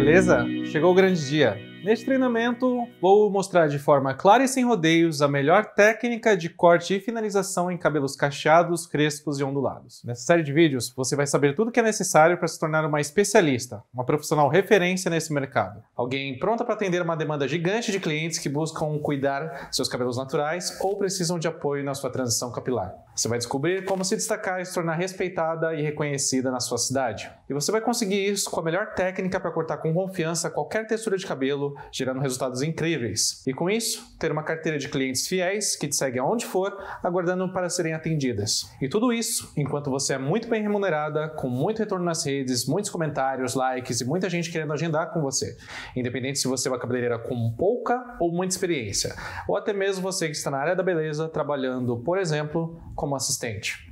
beleza? Chegou o grande dia. Neste treinamento, vou mostrar de forma clara e sem rodeios a melhor técnica de corte e finalização em cabelos cacheados, crespos e ondulados. Nessa série de vídeos, você vai saber tudo que é necessário para se tornar uma especialista, uma profissional referência nesse mercado. Alguém pronta para atender uma demanda gigante de clientes que buscam cuidar seus cabelos naturais ou precisam de apoio na sua transição capilar. Você vai descobrir como se destacar e se tornar respeitada e reconhecida na sua cidade. E você vai conseguir isso com a melhor técnica para cortar com confiança qualquer textura de cabelo, gerando resultados incríveis. E com isso, ter uma carteira de clientes fiéis que te segue aonde for, aguardando para serem atendidas. E tudo isso enquanto você é muito bem remunerada, com muito retorno nas redes, muitos comentários, likes e muita gente querendo agendar com você. Independente se você é uma cabeleireira com pouca ou muita experiência, ou até mesmo você que está na área da beleza trabalhando, por exemplo, como assistente.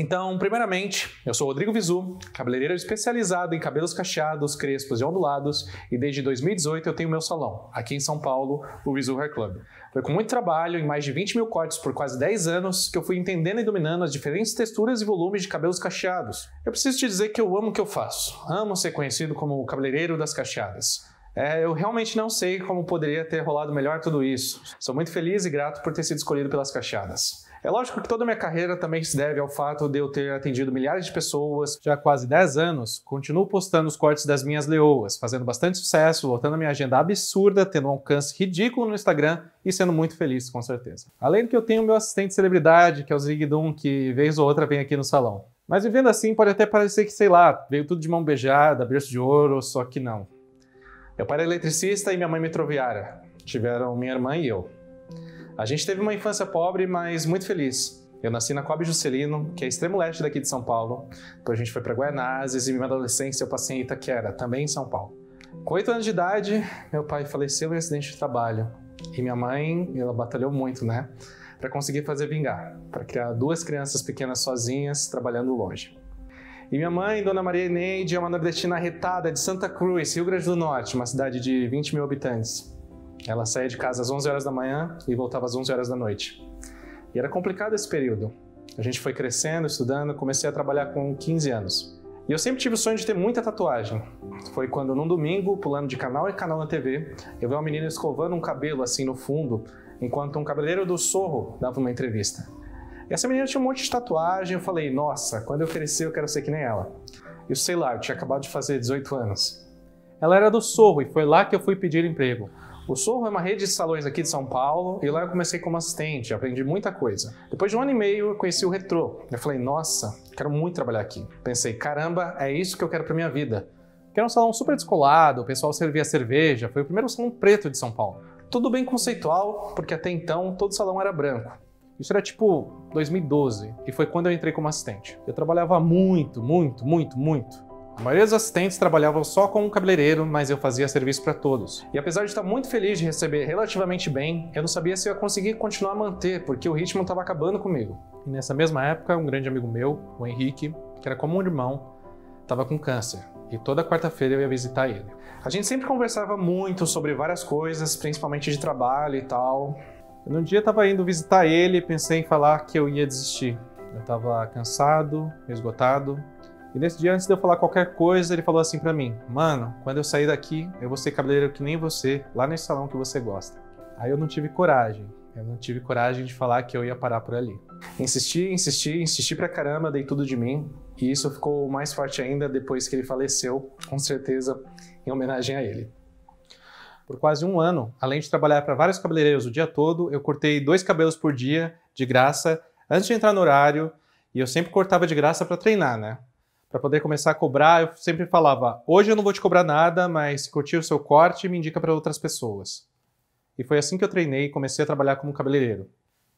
Então, primeiramente, eu sou Rodrigo Vizu, cabeleireiro especializado em cabelos cacheados, crespos e ondulados, e desde 2018 eu tenho meu salão, aqui em São Paulo, o Vizu Hair Club. Foi com muito trabalho, em mais de 20 mil cortes por quase 10 anos, que eu fui entendendo e dominando as diferentes texturas e volumes de cabelos cacheados. Eu preciso te dizer que eu amo o que eu faço, amo ser conhecido como o cabeleireiro das cacheadas. É, eu realmente não sei como poderia ter rolado melhor tudo isso. Sou muito feliz e grato por ter sido escolhido pelas cacheadas. É lógico que toda a minha carreira também se deve ao fato de eu ter atendido milhares de pessoas. Já há quase 10 anos, continuo postando os cortes das minhas leoas, fazendo bastante sucesso, lotando a minha agenda absurda, tendo um alcance ridículo no Instagram e sendo muito feliz, com certeza. Além do que eu tenho meu assistente celebridade, que é o Zigdum, que vez ou outra vem aqui no salão. Mas vivendo assim pode até parecer que, sei lá, veio tudo de mão beijada, berço de ouro, só que não. Eu era eletricista e minha mãe metroviária. Tiveram minha irmã e eu. A gente teve uma infância pobre, mas muito feliz. Eu nasci na Coab Juscelino, que é extremo leste daqui de São Paulo. Depois a gente foi para Guaianazes e minha adolescência eu passei em Itaquera, também em São Paulo. Com oito anos de idade, meu pai faleceu em um acidente de trabalho. E minha mãe, ela batalhou muito, né? Para conseguir fazer vingar, para criar duas crianças pequenas sozinhas, trabalhando longe. E minha mãe, Dona Maria Eneide, é uma nordestina retada de Santa Cruz, Rio Grande do Norte, uma cidade de 20 mil habitantes. Ela saía de casa às 11 horas da manhã e voltava às 11 horas da noite. E era complicado esse período. A gente foi crescendo, estudando, comecei a trabalhar com 15 anos. E eu sempre tive o sonho de ter muita tatuagem. Foi quando, num domingo, pulando de canal em canal na TV, eu vi uma menina escovando um cabelo assim no fundo, enquanto um cabeleireiro do Sorro dava uma entrevista. E essa menina tinha um monte de tatuagem, eu falei, nossa, quando eu crescer eu quero ser que nem ela. Eu sei lá, eu tinha acabado de fazer 18 anos. Ela era do Sorro e foi lá que eu fui pedir emprego. O Sorro é uma rede de salões aqui de São Paulo e lá eu comecei como assistente, aprendi muita coisa. Depois de um ano e meio eu conheci o Retro. Eu falei, nossa, quero muito trabalhar aqui. Pensei, caramba, é isso que eu quero para minha vida. Que era um salão super descolado, o pessoal servia cerveja, foi o primeiro salão preto de São Paulo. Tudo bem conceitual, porque até então todo salão era branco. Isso era tipo 2012 e foi quando eu entrei como assistente. Eu trabalhava muito, muito, muito, muito. A maioria dos assistentes trabalhavam só com um cabeleireiro, mas eu fazia serviço para todos. E apesar de estar muito feliz de receber relativamente bem, eu não sabia se eu ia conseguir continuar a manter, porque o ritmo estava acabando comigo. E nessa mesma época, um grande amigo meu, o Henrique, que era como um irmão, estava com câncer e toda quarta-feira eu ia visitar ele. A gente sempre conversava muito sobre várias coisas, principalmente de trabalho e tal. Eu, num dia estava indo visitar ele e pensei em falar que eu ia desistir. Eu estava cansado, esgotado e nesse dia, antes de eu falar qualquer coisa, ele falou assim para mim: Mano, quando eu sair daqui, eu vou ser cabeleireiro que nem você, lá nesse salão que você gosta. Aí eu não tive coragem. Eu não tive coragem de falar que eu ia parar por ali. Insisti, insisti, insisti pra caramba, dei tudo de mim. E isso ficou mais forte ainda depois que ele faleceu, com certeza em homenagem a ele. Por quase um ano, além de trabalhar para vários cabeleireiros o dia todo, eu cortei dois cabelos por dia, de graça, antes de entrar no horário, e eu sempre cortava de graça para treinar, né? para poder começar a cobrar, eu sempre falava: hoje eu não vou te cobrar nada, mas se curtir o seu corte, me indica para outras pessoas. E foi assim que eu treinei e comecei a trabalhar como cabeleireiro.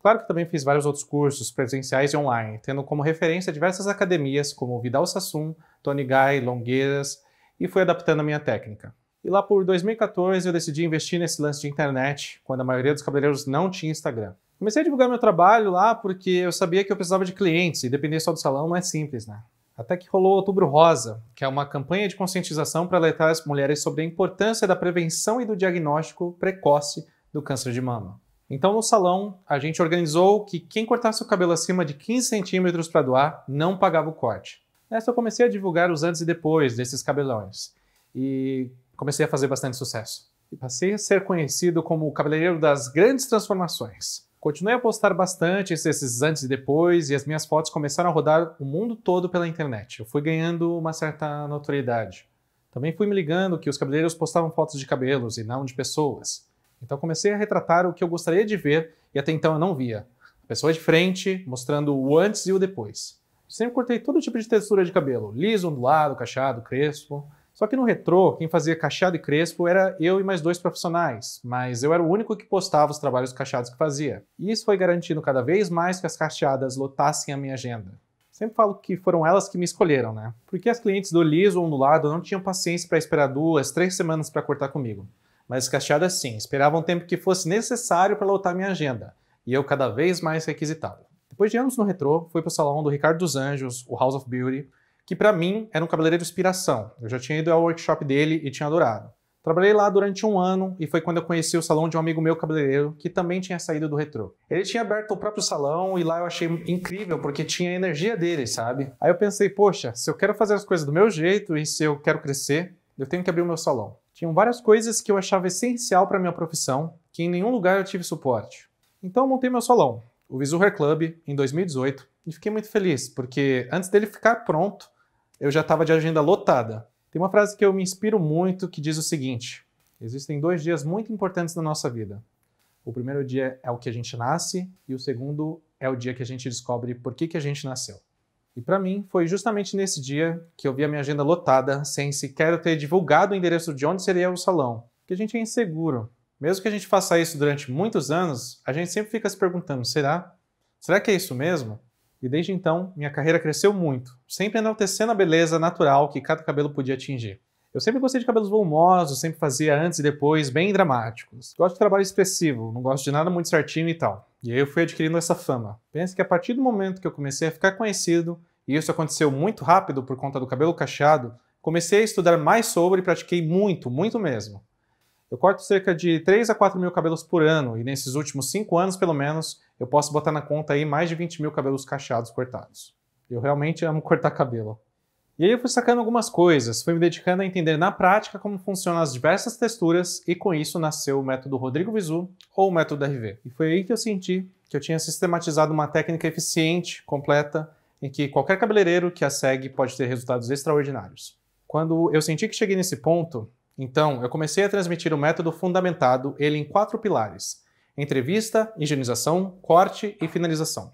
Claro que também fiz vários outros cursos, presenciais e online, tendo como referência diversas academias como Vidal Sassoon, Tony Guy, Longueiras, e fui adaptando a minha técnica. E lá por 2014 eu decidi investir nesse lance de internet, quando a maioria dos cabeleireiros não tinha Instagram. Comecei a divulgar meu trabalho lá porque eu sabia que eu precisava de clientes e depender só do salão não é simples, né? Até que rolou Outubro Rosa, que é uma campanha de conscientização para alertar as mulheres sobre a importância da prevenção e do diagnóstico precoce do câncer de mama. Então, no salão, a gente organizou que quem cortasse o cabelo acima de 15 centímetros para doar não pagava o corte. Nessa, eu comecei a divulgar os antes e depois desses cabelões e comecei a fazer bastante sucesso. E passei a ser conhecido como o cabeleireiro das grandes transformações. Continuei a postar bastante esses antes e depois, e as minhas fotos começaram a rodar o mundo todo pela internet. Eu fui ganhando uma certa notoriedade. Também fui me ligando que os cabeleireiros postavam fotos de cabelos e não de pessoas. Então comecei a retratar o que eu gostaria de ver e até então eu não via. A pessoa de frente, mostrando o antes e o depois. Sempre cortei todo tipo de textura de cabelo: liso, ondulado, cacheado, crespo. Só que no retrô, quem fazia cacheado e crespo era eu e mais dois profissionais, mas eu era o único que postava os trabalhos cacheados que fazia. E isso foi garantindo cada vez mais que as cacheadas lotassem a minha agenda. Sempre falo que foram elas que me escolheram, né? Porque as clientes do liso ou ondulado não tinham paciência para esperar duas, três semanas para cortar comigo. Mas as cacheadas sim, esperavam o tempo que fosse necessário para lotar minha agenda. E eu cada vez mais requisitava. Depois de anos no retrô, fui para o salão do Ricardo dos Anjos, o House of Beauty, que para mim era um cabeleireiro inspiração. Eu já tinha ido ao workshop dele e tinha adorado. Trabalhei lá durante um ano e foi quando eu conheci o salão de um amigo meu cabeleireiro que também tinha saído do retrô. Ele tinha aberto o próprio salão e lá eu achei incrível porque tinha a energia dele, sabe? Aí eu pensei, poxa, se eu quero fazer as coisas do meu jeito e se eu quero crescer, eu tenho que abrir o meu salão. Tinham várias coisas que eu achava essencial para minha profissão que em nenhum lugar eu tive suporte. Então eu montei meu salão, o Visu Hair Club, em 2018 e fiquei muito feliz porque antes dele ficar pronto, eu já estava de agenda lotada. Tem uma frase que eu me inspiro muito que diz o seguinte: existem dois dias muito importantes na nossa vida. O primeiro dia é o que a gente nasce e o segundo é o dia que a gente descobre por que, que a gente nasceu. E para mim, foi justamente nesse dia que eu vi a minha agenda lotada, sem sequer ter divulgado o endereço de onde seria o salão, que a gente é inseguro. Mesmo que a gente faça isso durante muitos anos, a gente sempre fica se perguntando: será? Será que é isso mesmo? E desde então, minha carreira cresceu muito, sempre enaltecendo a beleza natural que cada cabelo podia atingir. Eu sempre gostei de cabelos volumosos, sempre fazia antes e depois, bem dramáticos. Gosto de trabalho expressivo, não gosto de nada muito certinho e tal. E aí eu fui adquirindo essa fama. Pense que a partir do momento que eu comecei a ficar conhecido, e isso aconteceu muito rápido por conta do cabelo cacheado, comecei a estudar mais sobre e pratiquei muito, muito mesmo. Eu corto cerca de 3 a 4 mil cabelos por ano e nesses últimos 5 anos, pelo menos, eu posso botar na conta aí mais de 20 mil cabelos cacheados cortados. Eu realmente amo cortar cabelo. E aí eu fui sacando algumas coisas, fui me dedicando a entender na prática como funcionam as diversas texturas e com isso nasceu o método Rodrigo Visu ou o método RV. E foi aí que eu senti que eu tinha sistematizado uma técnica eficiente, completa, em que qualquer cabeleireiro que a segue pode ter resultados extraordinários. Quando eu senti que cheguei nesse ponto, então, eu comecei a transmitir o um método fundamentado ele em quatro pilares: entrevista, higienização, corte e finalização.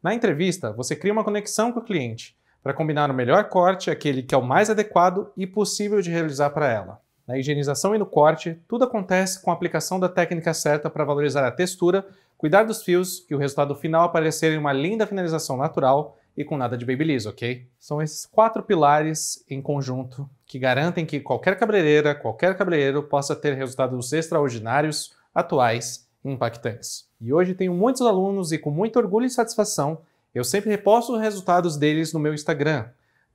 Na entrevista, você cria uma conexão com o cliente para combinar o melhor corte, aquele que é o mais adequado e possível de realizar para ela. Na higienização e no corte, tudo acontece com a aplicação da técnica certa para valorizar a textura, cuidar dos fios e o resultado final aparecer em uma linda finalização natural, e com nada de babyliss, ok? São esses quatro pilares em conjunto que garantem que qualquer cabeleireira, qualquer cabeleireiro possa ter resultados extraordinários, atuais e impactantes. E hoje tenho muitos alunos e com muito orgulho e satisfação, eu sempre reposto os resultados deles no meu Instagram,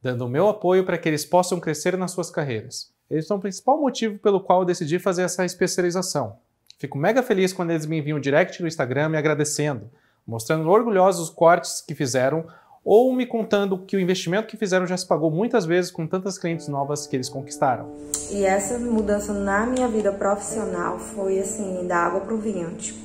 dando o meu apoio para que eles possam crescer nas suas carreiras. Eles são o principal motivo pelo qual eu decidi fazer essa especialização. Fico mega feliz quando eles me enviam direct no Instagram me agradecendo, mostrando orgulhosos os cortes que fizeram ou me contando que o investimento que fizeram já se pagou muitas vezes com tantas clientes novas que eles conquistaram. E essa mudança na minha vida profissional foi assim, da água para o vinho, tipo,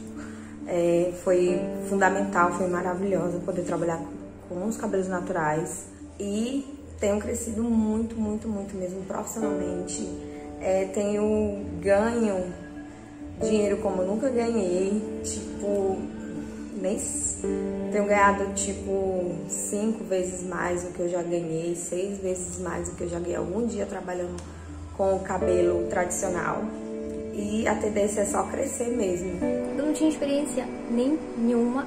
é, foi fundamental, foi maravilhosa poder trabalhar com os cabelos naturais e tenho crescido muito, muito, muito mesmo profissionalmente. É, tenho ganho dinheiro como nunca ganhei, tipo, mês. Tenho ganhado tipo cinco vezes mais do que eu já ganhei, seis vezes mais do que eu já ganhei algum dia trabalhando com o cabelo tradicional. E a tendência é só crescer mesmo. Eu não tinha experiência nem nenhuma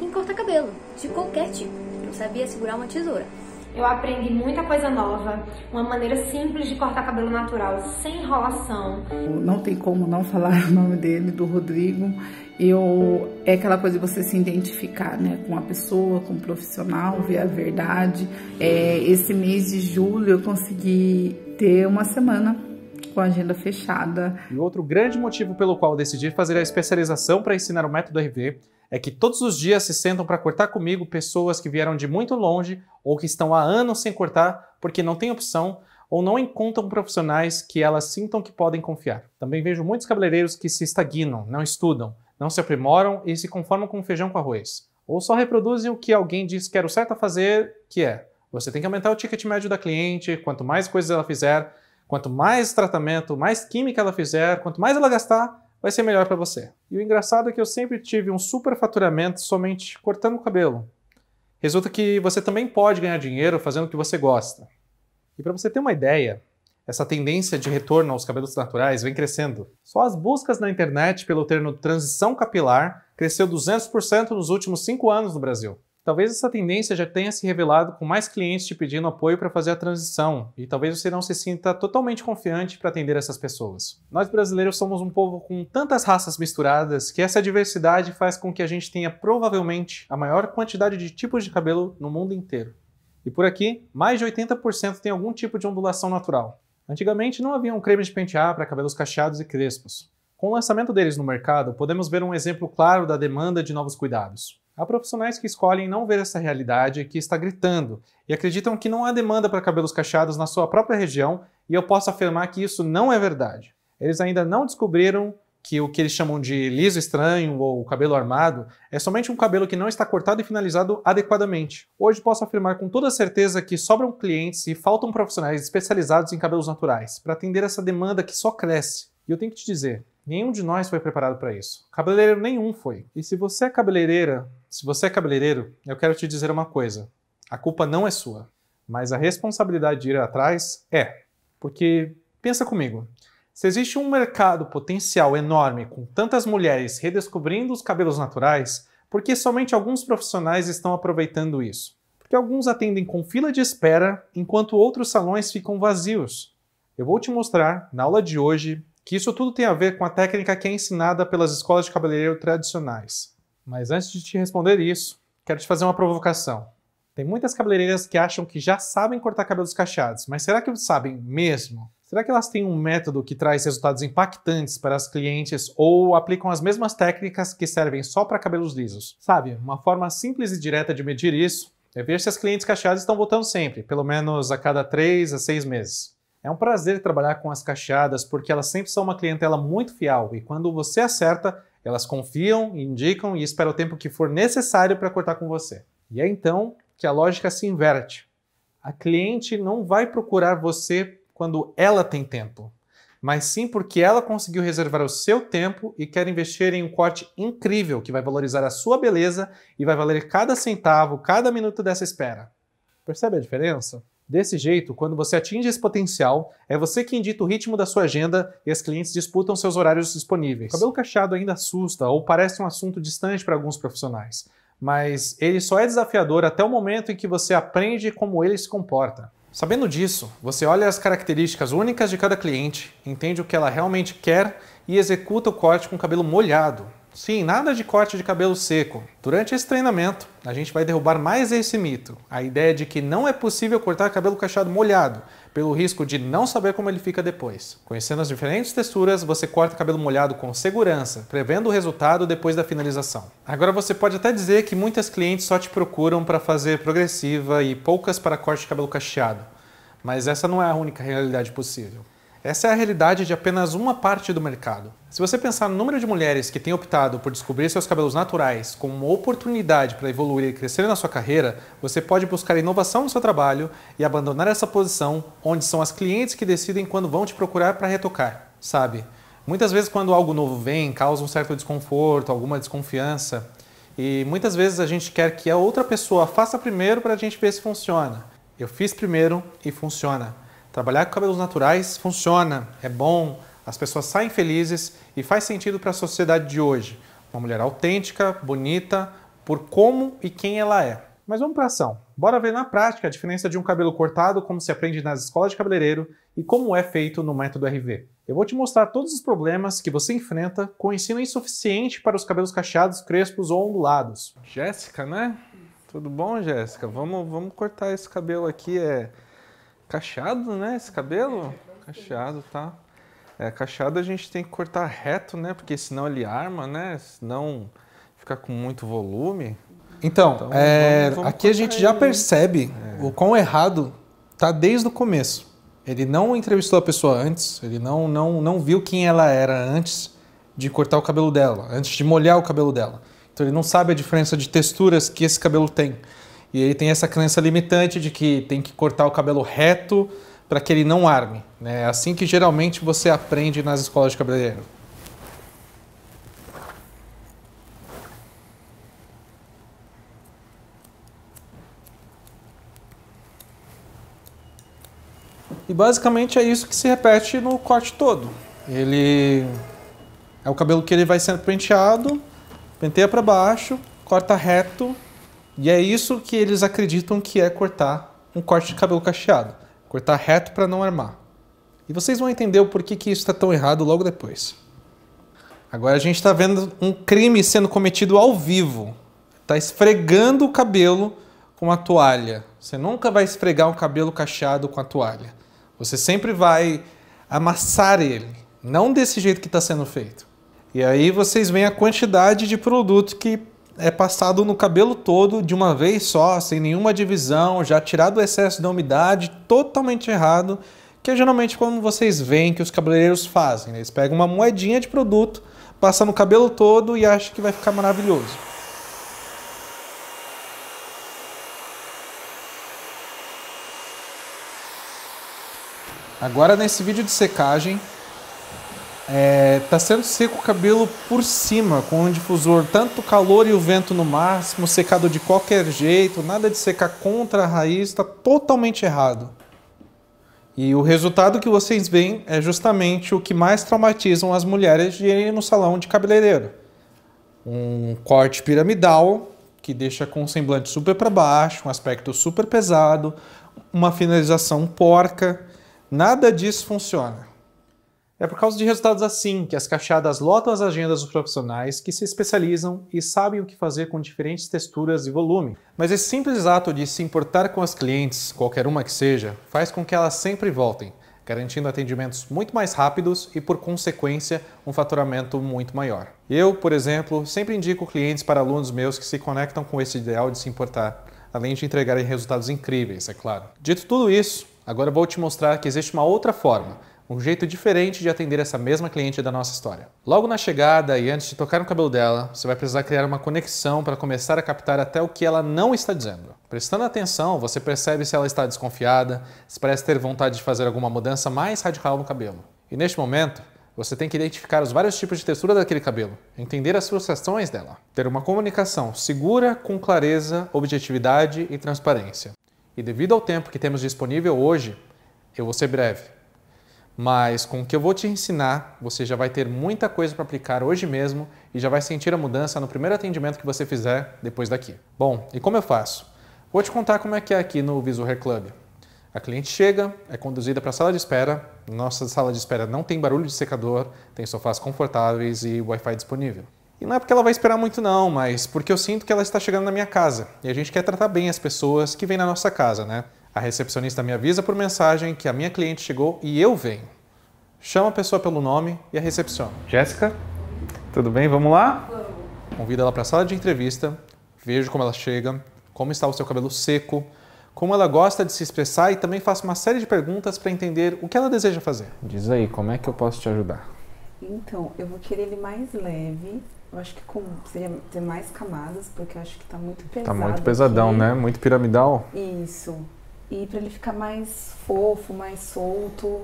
em cortar cabelo, de qualquer tipo. Eu sabia segurar uma tesoura. Eu aprendi muita coisa nova, uma maneira simples de cortar cabelo natural, sem enrolação. Não tem como não falar o nome dele, do Rodrigo eu é aquela coisa de você se identificar né, com a pessoa, com o profissional, ver a verdade. É, esse mês de julho eu consegui ter uma semana com a agenda fechada. E outro grande motivo pelo qual decidi fazer a especialização para ensinar o método RV é que todos os dias se sentam para cortar comigo pessoas que vieram de muito longe ou que estão há anos sem cortar porque não tem opção ou não encontram profissionais que elas sintam que podem confiar. Também vejo muitos cabeleireiros que se estagnam, não estudam, não se aprimoram e se conformam com feijão com arroz. Ou só reproduzem o que alguém disse que era o certo a fazer, que é. Você tem que aumentar o ticket médio da cliente, quanto mais coisas ela fizer, quanto mais tratamento, mais química ela fizer, quanto mais ela gastar, vai ser melhor para você. E o engraçado é que eu sempre tive um super faturamento somente cortando o cabelo. Resulta que você também pode ganhar dinheiro fazendo o que você gosta. E para você ter uma ideia, essa tendência de retorno aos cabelos naturais vem crescendo. Só as buscas na internet pelo termo transição capilar cresceu 200% nos últimos 5 anos no Brasil. Talvez essa tendência já tenha se revelado com mais clientes te pedindo apoio para fazer a transição, e talvez você não se sinta totalmente confiante para atender essas pessoas. Nós brasileiros somos um povo com tantas raças misturadas que essa diversidade faz com que a gente tenha provavelmente a maior quantidade de tipos de cabelo no mundo inteiro. E por aqui, mais de 80% tem algum tipo de ondulação natural. Antigamente não havia um creme de pentear para cabelos cacheados e crespos. Com o lançamento deles no mercado, podemos ver um exemplo claro da demanda de novos cuidados. Há profissionais que escolhem não ver essa realidade que está gritando e acreditam que não há demanda para cabelos cacheados na sua própria região, e eu posso afirmar que isso não é verdade. Eles ainda não descobriram que o que eles chamam de liso estranho ou cabelo armado é somente um cabelo que não está cortado e finalizado adequadamente. Hoje posso afirmar com toda certeza que sobram clientes e faltam profissionais especializados em cabelos naturais para atender essa demanda que só cresce. E eu tenho que te dizer, nenhum de nós foi preparado para isso. Cabeleireiro nenhum foi. E se você é cabeleireira, se você é cabeleireiro, eu quero te dizer uma coisa. A culpa não é sua, mas a responsabilidade de ir atrás é. Porque pensa comigo, se existe um mercado potencial enorme com tantas mulheres redescobrindo os cabelos naturais, por que somente alguns profissionais estão aproveitando isso? Porque alguns atendem com fila de espera, enquanto outros salões ficam vazios. Eu vou te mostrar, na aula de hoje, que isso tudo tem a ver com a técnica que é ensinada pelas escolas de cabeleireiro tradicionais. Mas antes de te responder isso, quero te fazer uma provocação. Tem muitas cabeleireiras que acham que já sabem cortar cabelos cacheados, mas será que sabem mesmo? Será que elas têm um método que traz resultados impactantes para as clientes ou aplicam as mesmas técnicas que servem só para cabelos lisos? Sabe, uma forma simples e direta de medir isso é ver se as clientes cacheadas estão voltando sempre, pelo menos a cada 3 a 6 meses. É um prazer trabalhar com as cacheadas porque elas sempre são uma clientela muito fiel e quando você acerta, elas confiam, indicam e esperam o tempo que for necessário para cortar com você. E é então que a lógica se inverte. A cliente não vai procurar você quando ela tem tempo, mas sim porque ela conseguiu reservar o seu tempo e quer investir em um corte incrível que vai valorizar a sua beleza e vai valer cada centavo, cada minuto dessa espera. Percebe a diferença? Desse jeito, quando você atinge esse potencial, é você que indita o ritmo da sua agenda e as clientes disputam seus horários disponíveis. O cabelo cacheado ainda assusta ou parece um assunto distante para alguns profissionais, mas ele só é desafiador até o momento em que você aprende como ele se comporta. Sabendo disso, você olha as características únicas de cada cliente, entende o que ela realmente quer e executa o corte com o cabelo molhado, Sim, nada de corte de cabelo seco. Durante esse treinamento, a gente vai derrubar mais esse mito, a ideia de que não é possível cortar cabelo cacheado molhado, pelo risco de não saber como ele fica depois. Conhecendo as diferentes texturas, você corta cabelo molhado com segurança, prevendo o resultado depois da finalização. Agora você pode até dizer que muitas clientes só te procuram para fazer progressiva e poucas para corte de cabelo cacheado, mas essa não é a única realidade possível. Essa é a realidade de apenas uma parte do mercado. Se você pensar no número de mulheres que têm optado por descobrir seus cabelos naturais como uma oportunidade para evoluir e crescer na sua carreira, você pode buscar inovação no seu trabalho e abandonar essa posição onde são as clientes que decidem quando vão te procurar para retocar. Sabe, muitas vezes quando algo novo vem, causa um certo desconforto, alguma desconfiança, e muitas vezes a gente quer que a outra pessoa faça primeiro para a gente ver se funciona. Eu fiz primeiro e funciona. Trabalhar com cabelos naturais funciona, é bom, as pessoas saem felizes e faz sentido para a sociedade de hoje. Uma mulher autêntica, bonita, por como e quem ela é. Mas vamos para a ação. Bora ver na prática a diferença de um cabelo cortado, como se aprende nas escolas de cabeleireiro e como é feito no método RV. Eu vou te mostrar todos os problemas que você enfrenta com ensino insuficiente para os cabelos cacheados, crespos ou ondulados. Jéssica, né? Tudo bom, Jéssica? Vamos, vamos cortar esse cabelo aqui. É Cacheado, né? Esse cabelo? É, é cacheado, tá. É, cacheado a gente tem que cortar reto, né? Porque senão ele arma, né? Senão fica com muito volume. Então, então é, vamos, vamos aqui a gente ele, já né? percebe né? o quão errado tá desde o começo. Ele não entrevistou a pessoa antes, ele não, não, não viu quem ela era antes de cortar o cabelo dela, antes de molhar o cabelo dela. Então ele não sabe a diferença de texturas que esse cabelo tem. E ele tem essa crença limitante de que tem que cortar o cabelo reto para que ele não arme. Né? É assim que geralmente você aprende nas escolas de cabeleireiro. E basicamente é isso que se repete no corte todo. Ele é o cabelo que ele vai sendo penteado, penteia para baixo, corta reto e é isso que eles acreditam que é cortar um corte de cabelo cacheado. Cortar reto para não armar. E vocês vão entender o porquê que isso está tão errado logo depois. Agora a gente está vendo um crime sendo cometido ao vivo. Está esfregando o cabelo com a toalha. Você nunca vai esfregar um cabelo cacheado com a toalha. Você sempre vai amassar ele. Não desse jeito que está sendo feito. E aí vocês veem a quantidade de produto que é passado no cabelo todo de uma vez só, sem nenhuma divisão, já tirado o excesso da umidade, totalmente errado, que é geralmente como vocês veem que os cabeleireiros fazem. Né? Eles pegam uma moedinha de produto, passam no cabelo todo e acham que vai ficar maravilhoso. Agora nesse vídeo de secagem, é, tá sendo seco o cabelo por cima, com um difusor, tanto calor e o vento no máximo, secado de qualquer jeito, nada de secar contra a raiz, está totalmente errado. E o resultado que vocês veem é justamente o que mais traumatizam as mulheres de ir no salão de cabeleireiro. Um corte piramidal, que deixa com um semblante super para baixo, um aspecto super pesado, uma finalização porca, nada disso funciona. É por causa de resultados assim que as caixadas lotam as agendas dos profissionais que se especializam e sabem o que fazer com diferentes texturas e volume. Mas esse simples ato de se importar com as clientes, qualquer uma que seja, faz com que elas sempre voltem, garantindo atendimentos muito mais rápidos e, por consequência, um faturamento muito maior. Eu, por exemplo, sempre indico clientes para alunos meus que se conectam com esse ideal de se importar, além de entregarem resultados incríveis, é claro. Dito tudo isso, Agora vou te mostrar que existe uma outra forma, um jeito diferente de atender essa mesma cliente da nossa história. Logo na chegada e antes de tocar no cabelo dela, você vai precisar criar uma conexão para começar a captar até o que ela não está dizendo. Prestando atenção, você percebe se ela está desconfiada, se parece ter vontade de fazer alguma mudança mais radical no cabelo. E neste momento, você tem que identificar os vários tipos de textura daquele cabelo, entender as frustrações dela, ter uma comunicação segura, com clareza, objetividade e transparência. E devido ao tempo que temos disponível hoje, eu vou ser breve. Mas com o que eu vou te ensinar, você já vai ter muita coisa para aplicar hoje mesmo e já vai sentir a mudança no primeiro atendimento que você fizer depois daqui. Bom, e como eu faço? Vou te contar como é que é aqui no Visual Hair Club. A cliente chega, é conduzida para a sala de espera. Nossa sala de espera não tem barulho de secador, tem sofás confortáveis e Wi-Fi disponível. E não é porque ela vai esperar muito não, mas porque eu sinto que ela está chegando na minha casa. E a gente quer tratar bem as pessoas que vêm na nossa casa, né? A recepcionista me avisa por mensagem que a minha cliente chegou e eu venho. Chama a pessoa pelo nome e a recepciona. Jéssica, tudo bem? Vamos lá? Convido ela para a sala de entrevista, vejo como ela chega, como está o seu cabelo seco, como ela gosta de se expressar e também faço uma série de perguntas para entender o que ela deseja fazer. Diz aí, como é que eu posso te ajudar? Então, eu vou querer ele mais leve. Eu acho que com, seria ter mais camadas, porque eu acho que está tá muito pesado. Está muito pesadão, aqui. né? Muito piramidal. Isso e para ele ficar mais fofo, mais solto,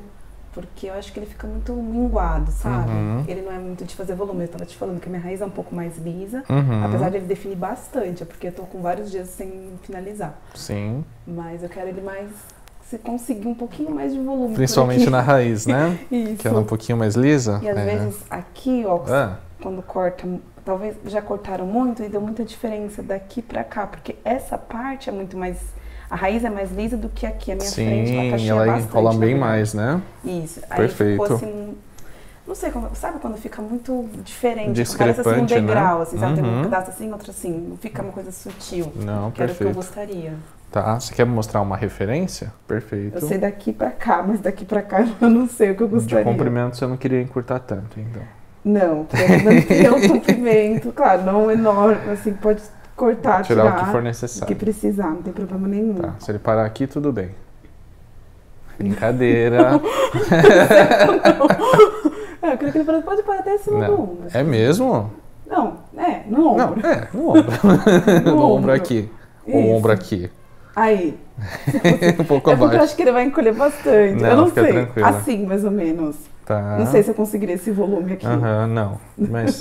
porque eu acho que ele fica muito minguado, sabe? Uhum. Ele não é muito de fazer volume. Eu tava te falando que minha raiz é um pouco mais lisa, uhum. apesar de ele definir bastante, é porque eu tô com vários dias sem finalizar. Sim. Mas eu quero ele mais se conseguir um pouquinho mais de volume. Principalmente na raiz, né? Isso. Que ela é um pouquinho mais lisa. E às é. vezes aqui, ó, ah. quando corta, talvez já cortaram muito e deu muita diferença daqui para cá, porque essa parte é muito mais a raiz é mais lisa do que aqui, a minha Sim, frente, uma caixinha é ela enrola rola bem mais, né? Isso. Perfeito. Aí ficou assim, não sei como, sabe quando fica muito diferente, Discrepante, parece assim um né? degrau, né? assim, sabe? Uhum. Tem um uhum. pedaço assim, outro assim, fica uma coisa sutil. Não, que perfeito. Era o que eu gostaria. Tá, você quer mostrar uma referência? Perfeito. Eu sei daqui pra cá, mas daqui pra cá eu não sei o que eu gostaria. De comprimento você não queria encurtar tanto, então. Não, porque não tem um comprimento, claro, não enorme, assim, pode cortar, tirar, tirar o que for necessário. O que precisar, não tem problema nenhum. Tá, se ele parar aqui, tudo bem. Brincadeira. É, eu queria que ele falasse, pode parar até cima do ombro. Assim. É mesmo? Não, é, no ombro. Não, é, no ombro. no, no ombro aqui. Isso. O ombro aqui. Aí. um pouco é abaixo. Eu acho que ele vai encolher bastante. Não, eu não sei. Tranquila. Assim, mais ou menos. Tá. Não sei se eu conseguiria esse volume aqui. Aham, uhum, não. Mas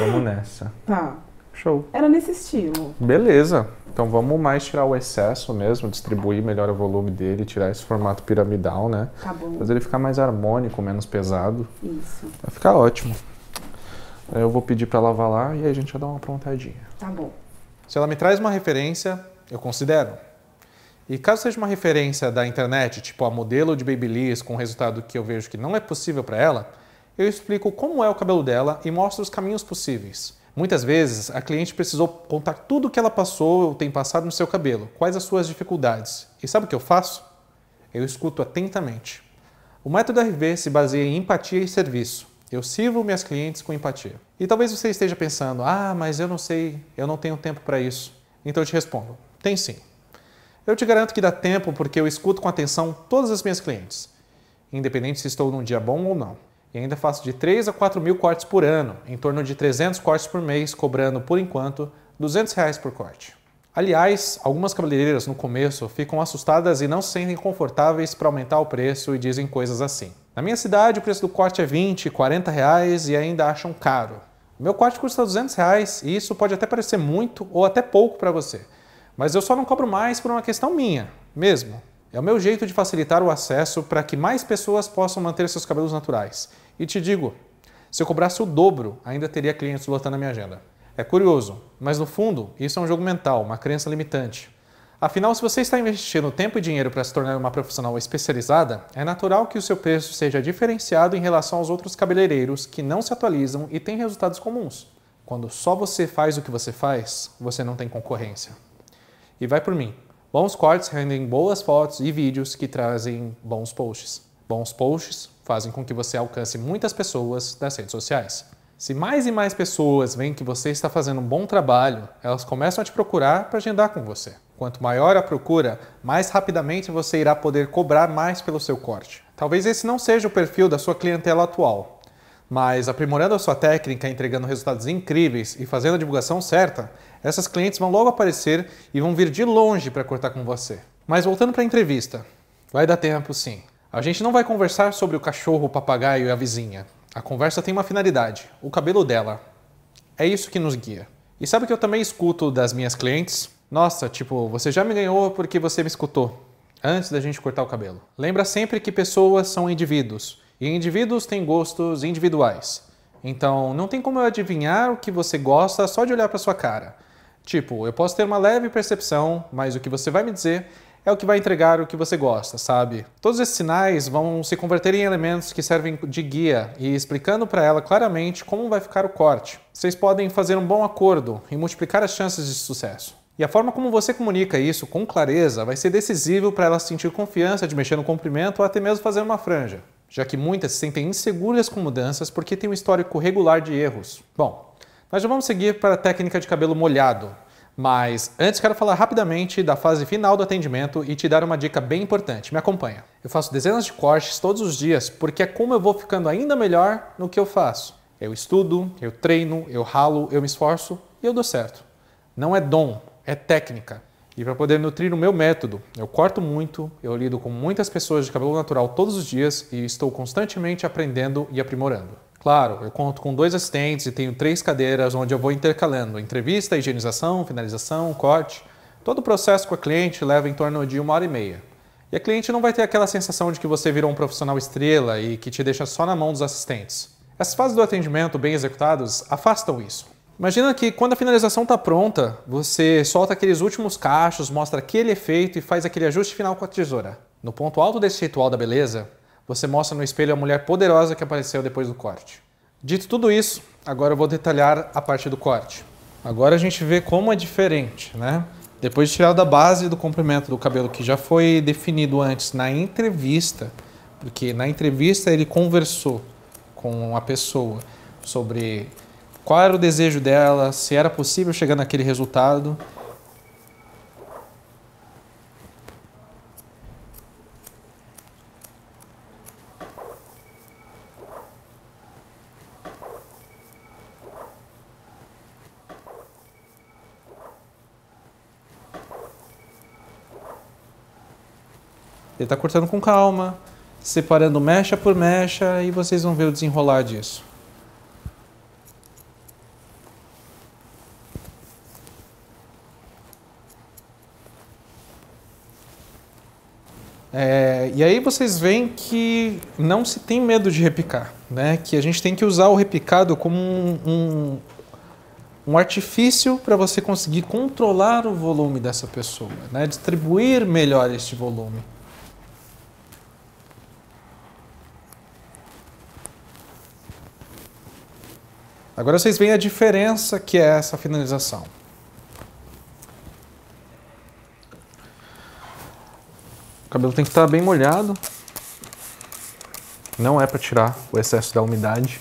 vamos nessa. Tá. Show. Era nesse estilo. Beleza. Então vamos mais tirar o excesso mesmo, distribuir melhor o volume dele, tirar esse formato piramidal, né? Tá bom. Fazer ele ficar mais harmônico, menos pesado. Isso. Vai ficar ótimo. Eu vou pedir para ela lá e aí a gente vai dar uma aprontadinha. Tá bom. Se ela me traz uma referência, eu considero. E caso seja uma referência da internet, tipo a modelo de Babyliss com resultado que eu vejo que não é possível para ela, eu explico como é o cabelo dela e mostro os caminhos possíveis. Muitas vezes a cliente precisou contar tudo o que ela passou ou tem passado no seu cabelo, quais as suas dificuldades. E sabe o que eu faço? Eu escuto atentamente. O método RV se baseia em empatia e serviço. Eu sirvo minhas clientes com empatia. E talvez você esteja pensando: "Ah, mas eu não sei, eu não tenho tempo para isso". Então eu te respondo: "Tem sim". Eu te garanto que dá tempo porque eu escuto com atenção todas as minhas clientes, independente se estou num dia bom ou não. E ainda faço de 3 a 4 mil cortes por ano, em torno de 300 cortes por mês, cobrando, por enquanto, 200 reais por corte. Aliás, algumas cabeleireiras no começo ficam assustadas e não se sentem confortáveis para aumentar o preço e dizem coisas assim. Na minha cidade, o preço do corte é 20, 40 reais e ainda acham caro. Meu corte custa 200 reais e isso pode até parecer muito ou até pouco para você, mas eu só não cobro mais por uma questão minha, mesmo. É o meu jeito de facilitar o acesso para que mais pessoas possam manter seus cabelos naturais. E te digo, se eu cobrasse o dobro, ainda teria clientes lotando a minha agenda. É curioso, mas no fundo, isso é um jogo mental, uma crença limitante. Afinal, se você está investindo tempo e dinheiro para se tornar uma profissional especializada, é natural que o seu preço seja diferenciado em relação aos outros cabeleireiros que não se atualizam e têm resultados comuns. Quando só você faz o que você faz, você não tem concorrência. E vai por mim, Bons cortes rendem boas fotos e vídeos que trazem bons posts. Bons posts fazem com que você alcance muitas pessoas das redes sociais. Se mais e mais pessoas veem que você está fazendo um bom trabalho, elas começam a te procurar para agendar com você. Quanto maior a procura, mais rapidamente você irá poder cobrar mais pelo seu corte. Talvez esse não seja o perfil da sua clientela atual, mas aprimorando a sua técnica, entregando resultados incríveis e fazendo a divulgação certa, essas clientes vão logo aparecer e vão vir de longe para cortar com você. Mas voltando para a entrevista, vai dar tempo sim. A gente não vai conversar sobre o cachorro, o papagaio e a vizinha. A conversa tem uma finalidade: o cabelo dela. É isso que nos guia. E sabe o que eu também escuto das minhas clientes? Nossa, tipo, você já me ganhou porque você me escutou antes da gente cortar o cabelo. Lembra sempre que pessoas são indivíduos e indivíduos têm gostos individuais. Então, não tem como eu adivinhar o que você gosta só de olhar para sua cara. Tipo, eu posso ter uma leve percepção, mas o que você vai me dizer é o que vai entregar o que você gosta, sabe? Todos esses sinais vão se converter em elementos que servem de guia e explicando para ela claramente como vai ficar o corte. Vocês podem fazer um bom acordo e multiplicar as chances de sucesso. E a forma como você comunica isso com clareza vai ser decisivo para ela sentir confiança de mexer no comprimento ou até mesmo fazer uma franja, já que muitas se sentem inseguras com mudanças porque têm um histórico regular de erros. Bom, nós já vamos seguir para a técnica de cabelo molhado. Mas antes quero falar rapidamente da fase final do atendimento e te dar uma dica bem importante. Me acompanha. Eu faço dezenas de cortes todos os dias porque é como eu vou ficando ainda melhor no que eu faço. Eu estudo, eu treino, eu ralo, eu me esforço e eu dou certo. Não é dom, é técnica. E para poder nutrir o meu método, eu corto muito, eu lido com muitas pessoas de cabelo natural todos os dias e estou constantemente aprendendo e aprimorando. Claro, eu conto com dois assistentes e tenho três cadeiras onde eu vou intercalando entrevista, higienização, finalização, corte. Todo o processo com a cliente leva em torno de uma hora e meia. E a cliente não vai ter aquela sensação de que você virou um profissional estrela e que te deixa só na mão dos assistentes. As fases do atendimento bem executadas afastam isso. Imagina que quando a finalização está pronta, você solta aqueles últimos cachos, mostra aquele efeito e faz aquele ajuste final com a tesoura. No ponto alto desse ritual da beleza, você mostra no espelho a mulher poderosa que apareceu depois do corte. Dito tudo isso, agora eu vou detalhar a parte do corte. Agora a gente vê como é diferente, né? Depois de tirar da base do comprimento do cabelo que já foi definido antes na entrevista, porque na entrevista ele conversou com a pessoa sobre qual era o desejo dela, se era possível chegar naquele resultado, está cortando com calma, separando mecha por mecha e vocês vão ver o desenrolar disso. É, e aí vocês veem que não se tem medo de repicar, né? Que a gente tem que usar o repicado como um, um, um artifício para você conseguir controlar o volume dessa pessoa, né? Distribuir melhor este volume. Agora vocês veem a diferença que é essa finalização. O cabelo tem que estar bem molhado. Não é para tirar o excesso da umidade.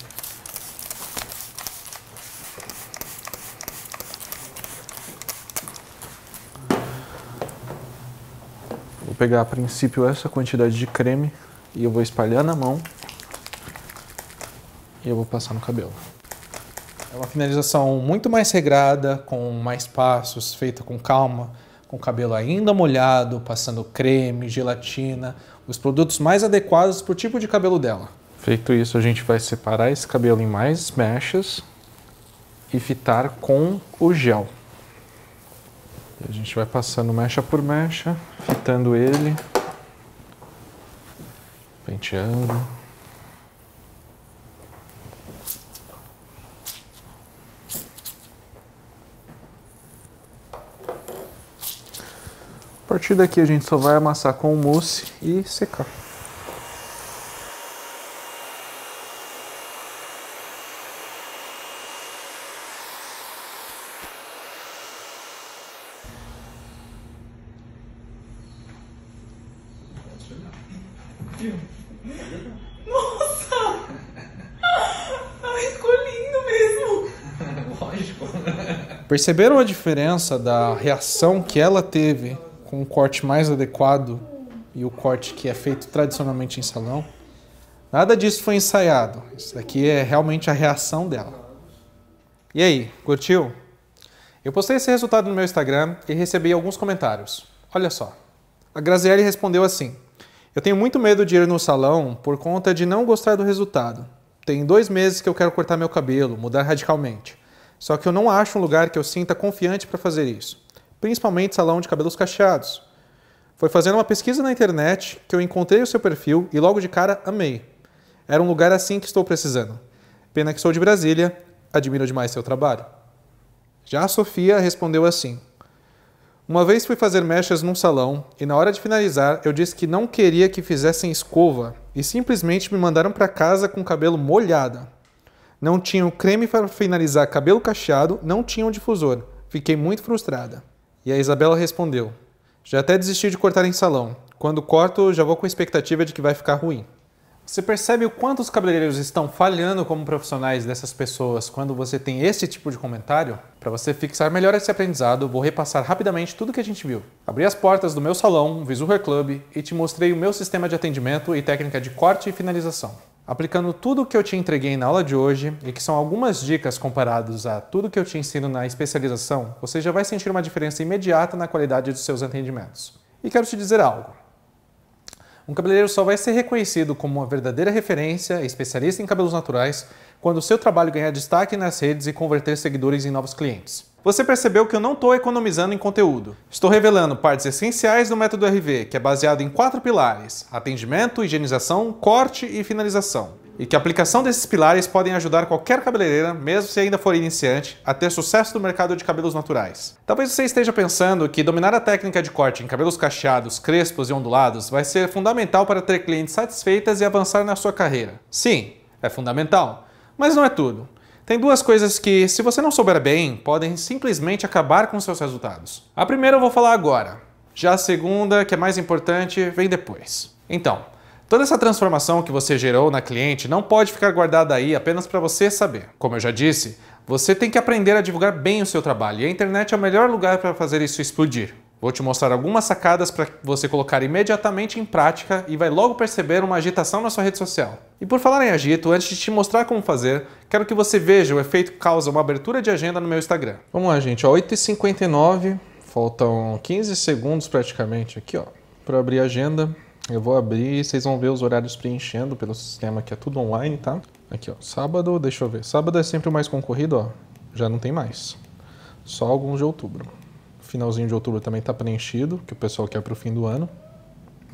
Vou pegar a princípio essa quantidade de creme e eu vou espalhar na mão e eu vou passar no cabelo. É uma finalização muito mais regrada, com mais passos, feita com calma, com o cabelo ainda molhado, passando creme, gelatina, os produtos mais adequados para o tipo de cabelo dela. Feito isso, a gente vai separar esse cabelo em mais mechas e fitar com o gel. A gente vai passando mecha por mecha, fitando ele, penteando. A partir daqui a gente só vai amassar com o mousse e secar. Nossa! Ai, ficou mesmo! Lógico. Perceberam a diferença da reação que ela teve com um corte mais adequado e o corte que é feito tradicionalmente em salão. Nada disso foi ensaiado. Isso daqui é realmente a reação dela. E aí, curtiu? Eu postei esse resultado no meu Instagram e recebi alguns comentários. Olha só. A Graziele respondeu assim: Eu tenho muito medo de ir no salão por conta de não gostar do resultado. Tem dois meses que eu quero cortar meu cabelo, mudar radicalmente. Só que eu não acho um lugar que eu sinta confiante para fazer isso principalmente salão de cabelos cacheados. Foi fazendo uma pesquisa na internet que eu encontrei o seu perfil e logo de cara amei. Era um lugar assim que estou precisando. Pena que sou de Brasília, admiro demais seu trabalho. Já a Sofia respondeu assim: Uma vez fui fazer mechas num salão e na hora de finalizar eu disse que não queria que fizessem escova e simplesmente me mandaram para casa com o cabelo molhado. Não tinham creme para finalizar cabelo cacheado, não tinham difusor. Fiquei muito frustrada. E a Isabela respondeu: Já até desisti de cortar em salão. Quando corto, já vou com a expectativa de que vai ficar ruim. Você percebe o quanto os cabeleireiros estão falhando como profissionais dessas pessoas quando você tem esse tipo de comentário? Para você fixar melhor esse aprendizado, vou repassar rapidamente tudo que a gente viu. Abri as portas do meu salão, Visu Club, e te mostrei o meu sistema de atendimento e técnica de corte e finalização aplicando tudo o que eu te entreguei na aula de hoje e que são algumas dicas comparados a tudo que eu te ensino na especialização, você já vai sentir uma diferença imediata na qualidade dos seus atendimentos. E quero te dizer algo. Um cabeleireiro só vai ser reconhecido como uma verdadeira referência, especialista em cabelos naturais, quando o seu trabalho ganhar destaque nas redes e converter seguidores em novos clientes. Você percebeu que eu não estou economizando em conteúdo. Estou revelando partes essenciais do método RV, que é baseado em quatro pilares: atendimento, higienização, corte e finalização. E que a aplicação desses pilares podem ajudar qualquer cabeleireira, mesmo se ainda for iniciante, a ter sucesso no mercado de cabelos naturais. Talvez você esteja pensando que dominar a técnica de corte em cabelos cacheados, crespos e ondulados vai ser fundamental para ter clientes satisfeitas e avançar na sua carreira. Sim, é fundamental, mas não é tudo. Tem duas coisas que, se você não souber bem, podem simplesmente acabar com seus resultados. A primeira eu vou falar agora. Já a segunda, que é mais importante, vem depois. Então, Toda essa transformação que você gerou na cliente não pode ficar guardada aí apenas para você saber. Como eu já disse, você tem que aprender a divulgar bem o seu trabalho e a internet é o melhor lugar para fazer isso explodir. Vou te mostrar algumas sacadas para você colocar imediatamente em prática e vai logo perceber uma agitação na sua rede social. E por falar em agito, antes de te mostrar como fazer, quero que você veja o efeito que causa uma abertura de agenda no meu Instagram. Vamos lá, gente. 8h59, faltam 15 segundos praticamente aqui, ó, para abrir a agenda. Eu vou abrir e vocês vão ver os horários preenchendo pelo sistema que é tudo online, tá? Aqui, ó, sábado, deixa eu ver. Sábado é sempre o mais concorrido, ó. Já não tem mais. Só alguns de outubro finalzinho de outubro também está preenchido, que o pessoal quer para o fim do ano.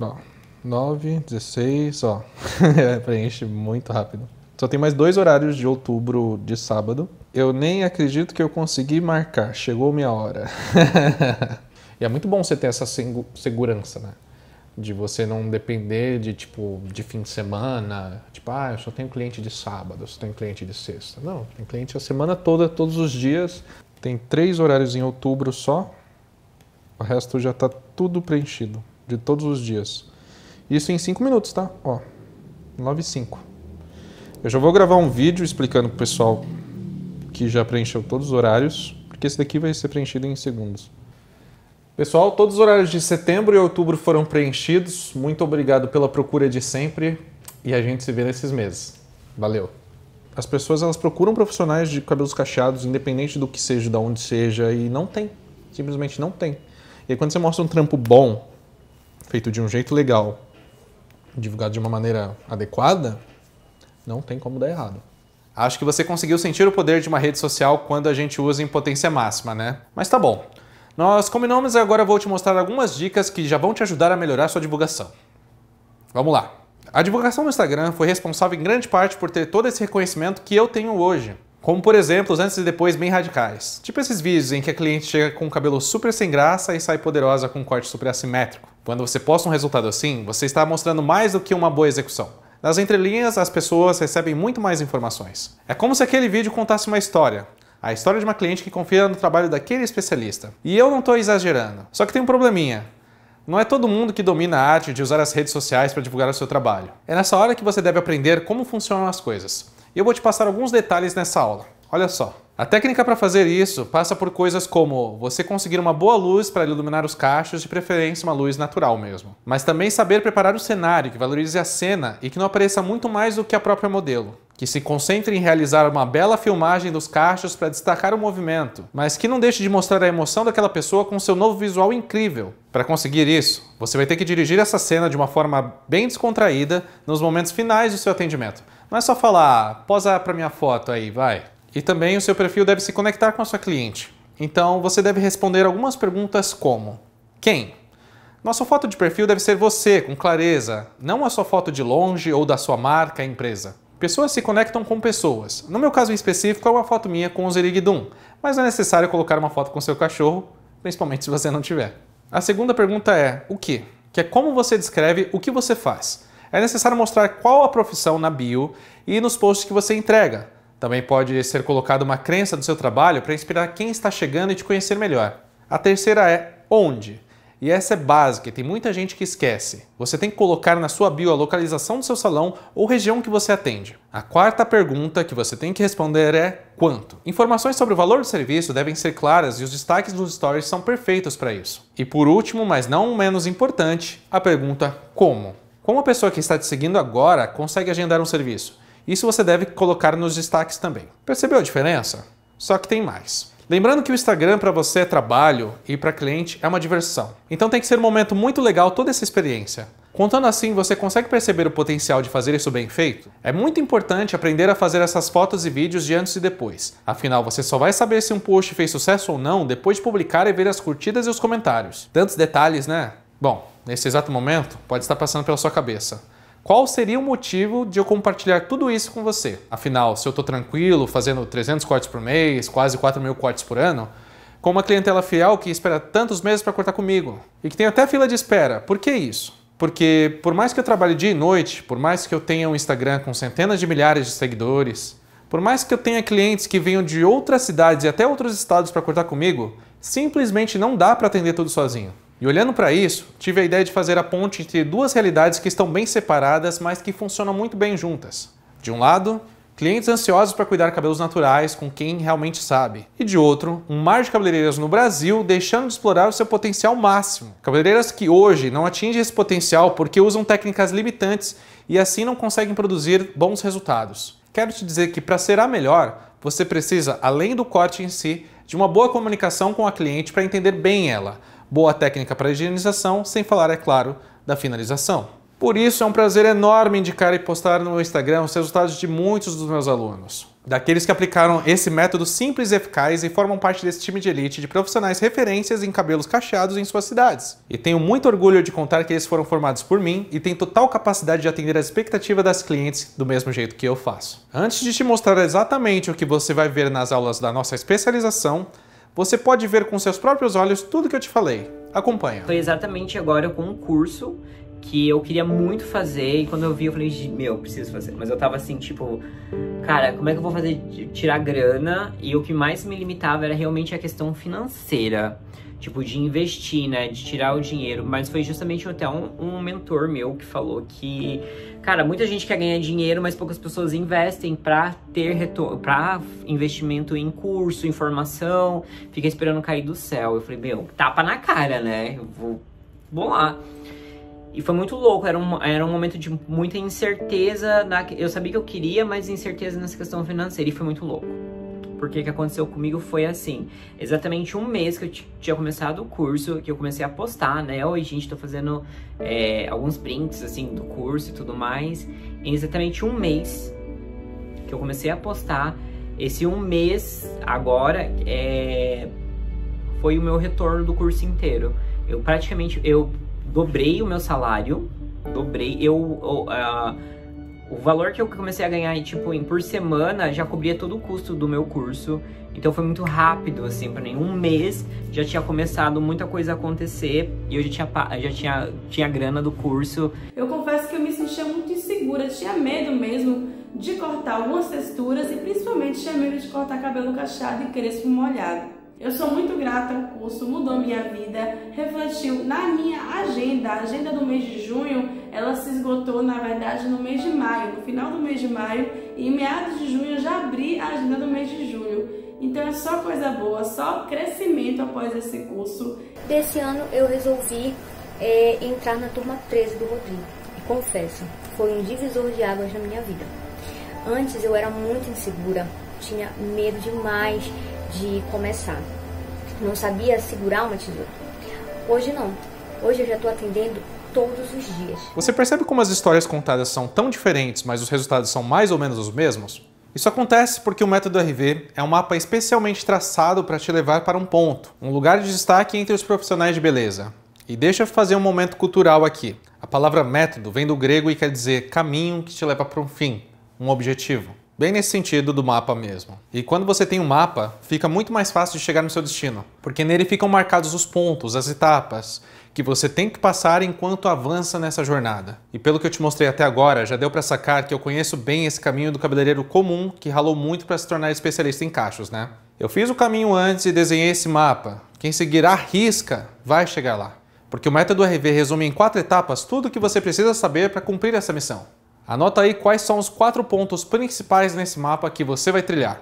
Ó, 9, 16, ó, preenche muito rápido. Só tem mais dois horários de outubro de sábado. Eu nem acredito que eu consegui marcar, chegou minha hora. e é muito bom você ter essa segurança, né? De você não depender de, tipo, de fim de semana. Tipo, ah, eu só tenho cliente de sábado, eu só tenho cliente de sexta. Não, tem cliente a semana toda, todos os dias. Tem três horários em outubro só. O resto já está tudo preenchido, de todos os dias. Isso em 5 minutos, tá? Ó, 9 e 5. Eu já vou gravar um vídeo explicando para o pessoal que já preencheu todos os horários, porque esse daqui vai ser preenchido em segundos. Pessoal, todos os horários de setembro e outubro foram preenchidos. Muito obrigado pela procura de sempre e a gente se vê nesses meses. Valeu! As pessoas elas procuram profissionais de cabelos cacheados, independente do que seja, de onde seja, e não tem. Simplesmente não tem. E aí, quando você mostra um trampo bom, feito de um jeito legal, divulgado de uma maneira adequada, não tem como dar errado. Acho que você conseguiu sentir o poder de uma rede social quando a gente usa em potência máxima, né? Mas tá bom. Nós combinamos e agora eu vou te mostrar algumas dicas que já vão te ajudar a melhorar sua divulgação. Vamos lá. A divulgação no Instagram foi responsável em grande parte por ter todo esse reconhecimento que eu tenho hoje. Como, por exemplo, os antes e depois bem radicais. Tipo esses vídeos em que a cliente chega com o cabelo super sem graça e sai poderosa com um corte super assimétrico. Quando você posta um resultado assim, você está mostrando mais do que uma boa execução. Nas entrelinhas, as pessoas recebem muito mais informações. É como se aquele vídeo contasse uma história, a história de uma cliente que confia no trabalho daquele especialista. E eu não estou exagerando. Só que tem um probleminha. Não é todo mundo que domina a arte de usar as redes sociais para divulgar o seu trabalho. É nessa hora que você deve aprender como funcionam as coisas. E eu vou te passar alguns detalhes nessa aula. Olha só. A técnica para fazer isso passa por coisas como você conseguir uma boa luz para iluminar os cachos, de preferência uma luz natural mesmo. Mas também saber preparar o cenário que valorize a cena e que não apareça muito mais do que a própria modelo. Que se concentre em realizar uma bela filmagem dos cachos para destacar o movimento, mas que não deixe de mostrar a emoção daquela pessoa com seu novo visual incrível. Para conseguir isso, você vai ter que dirigir essa cena de uma forma bem descontraída nos momentos finais do seu atendimento não é só falar, posa para minha foto aí, vai. E também o seu perfil deve se conectar com a sua cliente. Então você deve responder algumas perguntas como: quem? Nossa foto de perfil deve ser você, com clareza, não a sua foto de longe ou da sua marca, empresa. Pessoas se conectam com pessoas. No meu caso em específico, é uma foto minha com o Zerigdum, mas não é necessário colocar uma foto com seu cachorro, principalmente se você não tiver. A segunda pergunta é: o que? Que é como você descreve o que você faz. É necessário mostrar qual a profissão na bio e nos posts que você entrega. Também pode ser colocada uma crença do seu trabalho para inspirar quem está chegando e te conhecer melhor. A terceira é onde. E essa é básica e tem muita gente que esquece. Você tem que colocar na sua bio a localização do seu salão ou região que você atende. A quarta pergunta que você tem que responder é quanto. Informações sobre o valor do serviço devem ser claras e os destaques dos stories são perfeitos para isso. E por último, mas não menos importante, a pergunta como. Como a pessoa que está te seguindo agora consegue agendar um serviço? Isso você deve colocar nos destaques também. Percebeu a diferença? Só que tem mais. Lembrando que o Instagram para você é trabalho e para cliente é uma diversão. Então tem que ser um momento muito legal toda essa experiência. Contando assim, você consegue perceber o potencial de fazer isso bem feito? É muito importante aprender a fazer essas fotos e vídeos de antes e depois. Afinal, você só vai saber se um post fez sucesso ou não depois de publicar e ver as curtidas e os comentários. Tantos detalhes, né? Bom, nesse exato momento, pode estar passando pela sua cabeça. Qual seria o motivo de eu compartilhar tudo isso com você? Afinal, se eu estou tranquilo fazendo 300 cortes por mês, quase 4 mil cortes por ano, com uma clientela fiel que espera tantos meses para cortar comigo e que tem até fila de espera, por que isso? Porque por mais que eu trabalhe dia e noite, por mais que eu tenha um Instagram com centenas de milhares de seguidores, por mais que eu tenha clientes que venham de outras cidades e até outros estados para cortar comigo, simplesmente não dá para atender tudo sozinho. E olhando para isso, tive a ideia de fazer a ponte entre duas realidades que estão bem separadas, mas que funcionam muito bem juntas. De um lado, clientes ansiosos para cuidar cabelos naturais com quem realmente sabe. E de outro, um mar de cabeleireiras no Brasil deixando de explorar o seu potencial máximo. Cabeleireiras que hoje não atingem esse potencial porque usam técnicas limitantes e assim não conseguem produzir bons resultados. Quero te dizer que para ser a melhor, você precisa, além do corte em si, de uma boa comunicação com a cliente para entender bem ela boa técnica para higienização, sem falar, é claro, da finalização. Por isso, é um prazer enorme indicar e postar no meu Instagram os resultados de muitos dos meus alunos. Daqueles que aplicaram esse método simples e eficaz e formam parte desse time de elite de profissionais referências em cabelos cacheados em suas cidades. E tenho muito orgulho de contar que eles foram formados por mim e têm total capacidade de atender a expectativa das clientes do mesmo jeito que eu faço. Antes de te mostrar exatamente o que você vai ver nas aulas da nossa especialização, você pode ver com seus próprios olhos tudo que eu te falei. Acompanha. Foi exatamente agora com um curso que eu queria muito fazer e quando eu vi eu falei, meu, preciso fazer. Mas eu tava assim, tipo, cara, como é que eu vou fazer tirar grana? E o que mais me limitava era realmente a questão financeira tipo, de investir, né? De tirar o dinheiro. Mas foi justamente até um, um mentor meu que falou que, cara, muita gente quer ganhar dinheiro, mas poucas pessoas investem pra ter retorno, pra investimento em curso, em formação, fica esperando cair do céu. Eu falei, meu, tapa na cara, né? Eu vou, vou lá. E foi muito louco, era um, era um momento de muita incerteza. Na, eu sabia que eu queria, mas incerteza nessa questão financeira. E foi muito louco. Porque o que aconteceu comigo foi assim, exatamente um mês que eu tinha começado o curso, que eu comecei a postar, né? hoje a gente, tá fazendo é, alguns prints, assim, do curso e tudo mais. Em exatamente um mês que eu comecei a postar, esse um mês agora é, foi o meu retorno do curso inteiro. Eu praticamente, eu dobrei o meu salário, dobrei, eu... eu uh, o valor que eu comecei a ganhar, tipo, em por semana, já cobria todo o custo do meu curso. Então foi muito rápido, assim, para nenhum mês já tinha começado muita coisa a acontecer e eu já tinha, já tinha, tinha grana do curso. Eu confesso que eu me sentia muito insegura, tinha medo mesmo de cortar algumas texturas e principalmente tinha medo de cortar cabelo cacheado e crespo molhado. Eu sou muito grata ao curso, mudou minha vida, refletiu na minha agenda, a agenda do mês de junho ela se esgotou, na verdade, no mês de maio, no final do mês de maio, e em meados de junho eu já abri a agenda do mês de junho. Então é só coisa boa, só crescimento após esse curso. Desse ano eu resolvi é, entrar na turma 13 do Rodrigo. E confesso, foi um divisor de águas na minha vida. Antes eu era muito insegura, tinha medo demais de começar. Não sabia segurar uma tesoura. Hoje não. Hoje eu já estou atendendo todos os dias. Você percebe como as histórias contadas são tão diferentes, mas os resultados são mais ou menos os mesmos? Isso acontece porque o método RV é um mapa especialmente traçado para te levar para um ponto, um lugar de destaque entre os profissionais de beleza. E deixa eu fazer um momento cultural aqui. A palavra método vem do grego e quer dizer caminho que te leva para um fim, um objetivo. Bem nesse sentido do mapa mesmo. E quando você tem um mapa, fica muito mais fácil de chegar no seu destino, porque nele ficam marcados os pontos, as etapas que você tem que passar enquanto avança nessa jornada. E pelo que eu te mostrei até agora, já deu para sacar que eu conheço bem esse caminho do cabeleireiro comum que ralou muito para se tornar especialista em cachos, né? Eu fiz o caminho antes e desenhei esse mapa. Quem seguir a risca vai chegar lá. Porque o método RV resume em quatro etapas tudo o que você precisa saber para cumprir essa missão. Anota aí quais são os quatro pontos principais nesse mapa que você vai trilhar.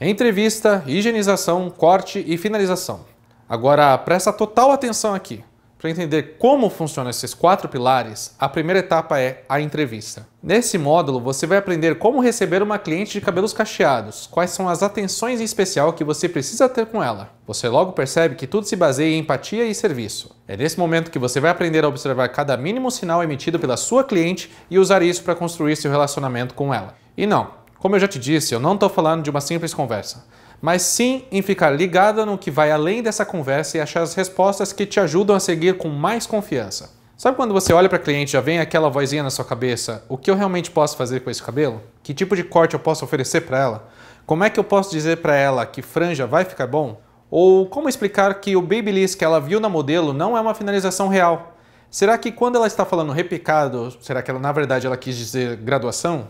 Entrevista, higienização, corte e finalização. Agora presta total atenção aqui. Para entender como funcionam esses quatro pilares, a primeira etapa é a entrevista. Nesse módulo, você vai aprender como receber uma cliente de cabelos cacheados, quais são as atenções em especial que você precisa ter com ela. Você logo percebe que tudo se baseia em empatia e serviço. É nesse momento que você vai aprender a observar cada mínimo sinal emitido pela sua cliente e usar isso para construir seu relacionamento com ela. E não, como eu já te disse, eu não estou falando de uma simples conversa mas sim em ficar ligada no que vai além dessa conversa e achar as respostas que te ajudam a seguir com mais confiança. Sabe quando você olha para cliente e já vem aquela vozinha na sua cabeça? O que eu realmente posso fazer com esse cabelo? Que tipo de corte eu posso oferecer para ela? Como é que eu posso dizer para ela que franja vai ficar bom? Ou como explicar que o babyliss que ela viu na modelo não é uma finalização real? Será que quando ela está falando repicado, será que ela na verdade ela quis dizer graduação?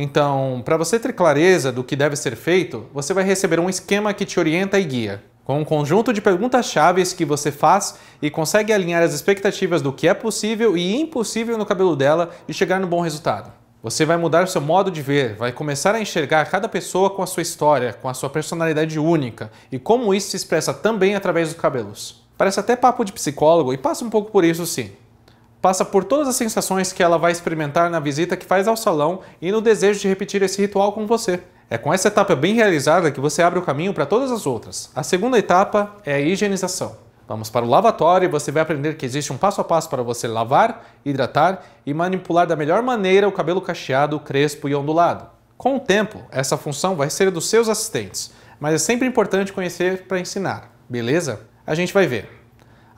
Então, para você ter clareza do que deve ser feito, você vai receber um esquema que te orienta e guia. Com um conjunto de perguntas-chave que você faz e consegue alinhar as expectativas do que é possível e impossível no cabelo dela e chegar no bom resultado. Você vai mudar seu modo de ver, vai começar a enxergar cada pessoa com a sua história, com a sua personalidade única e como isso se expressa também através dos cabelos. Parece até papo de psicólogo e passa um pouco por isso sim passa por todas as sensações que ela vai experimentar na visita que faz ao salão e no desejo de repetir esse ritual com você. É com essa etapa bem realizada que você abre o caminho para todas as outras. A segunda etapa é a higienização. Vamos para o lavatório e você vai aprender que existe um passo a passo para você lavar, hidratar e manipular da melhor maneira o cabelo cacheado, crespo e ondulado. Com o tempo, essa função vai ser dos seus assistentes, mas é sempre importante conhecer para ensinar, beleza? A gente vai ver.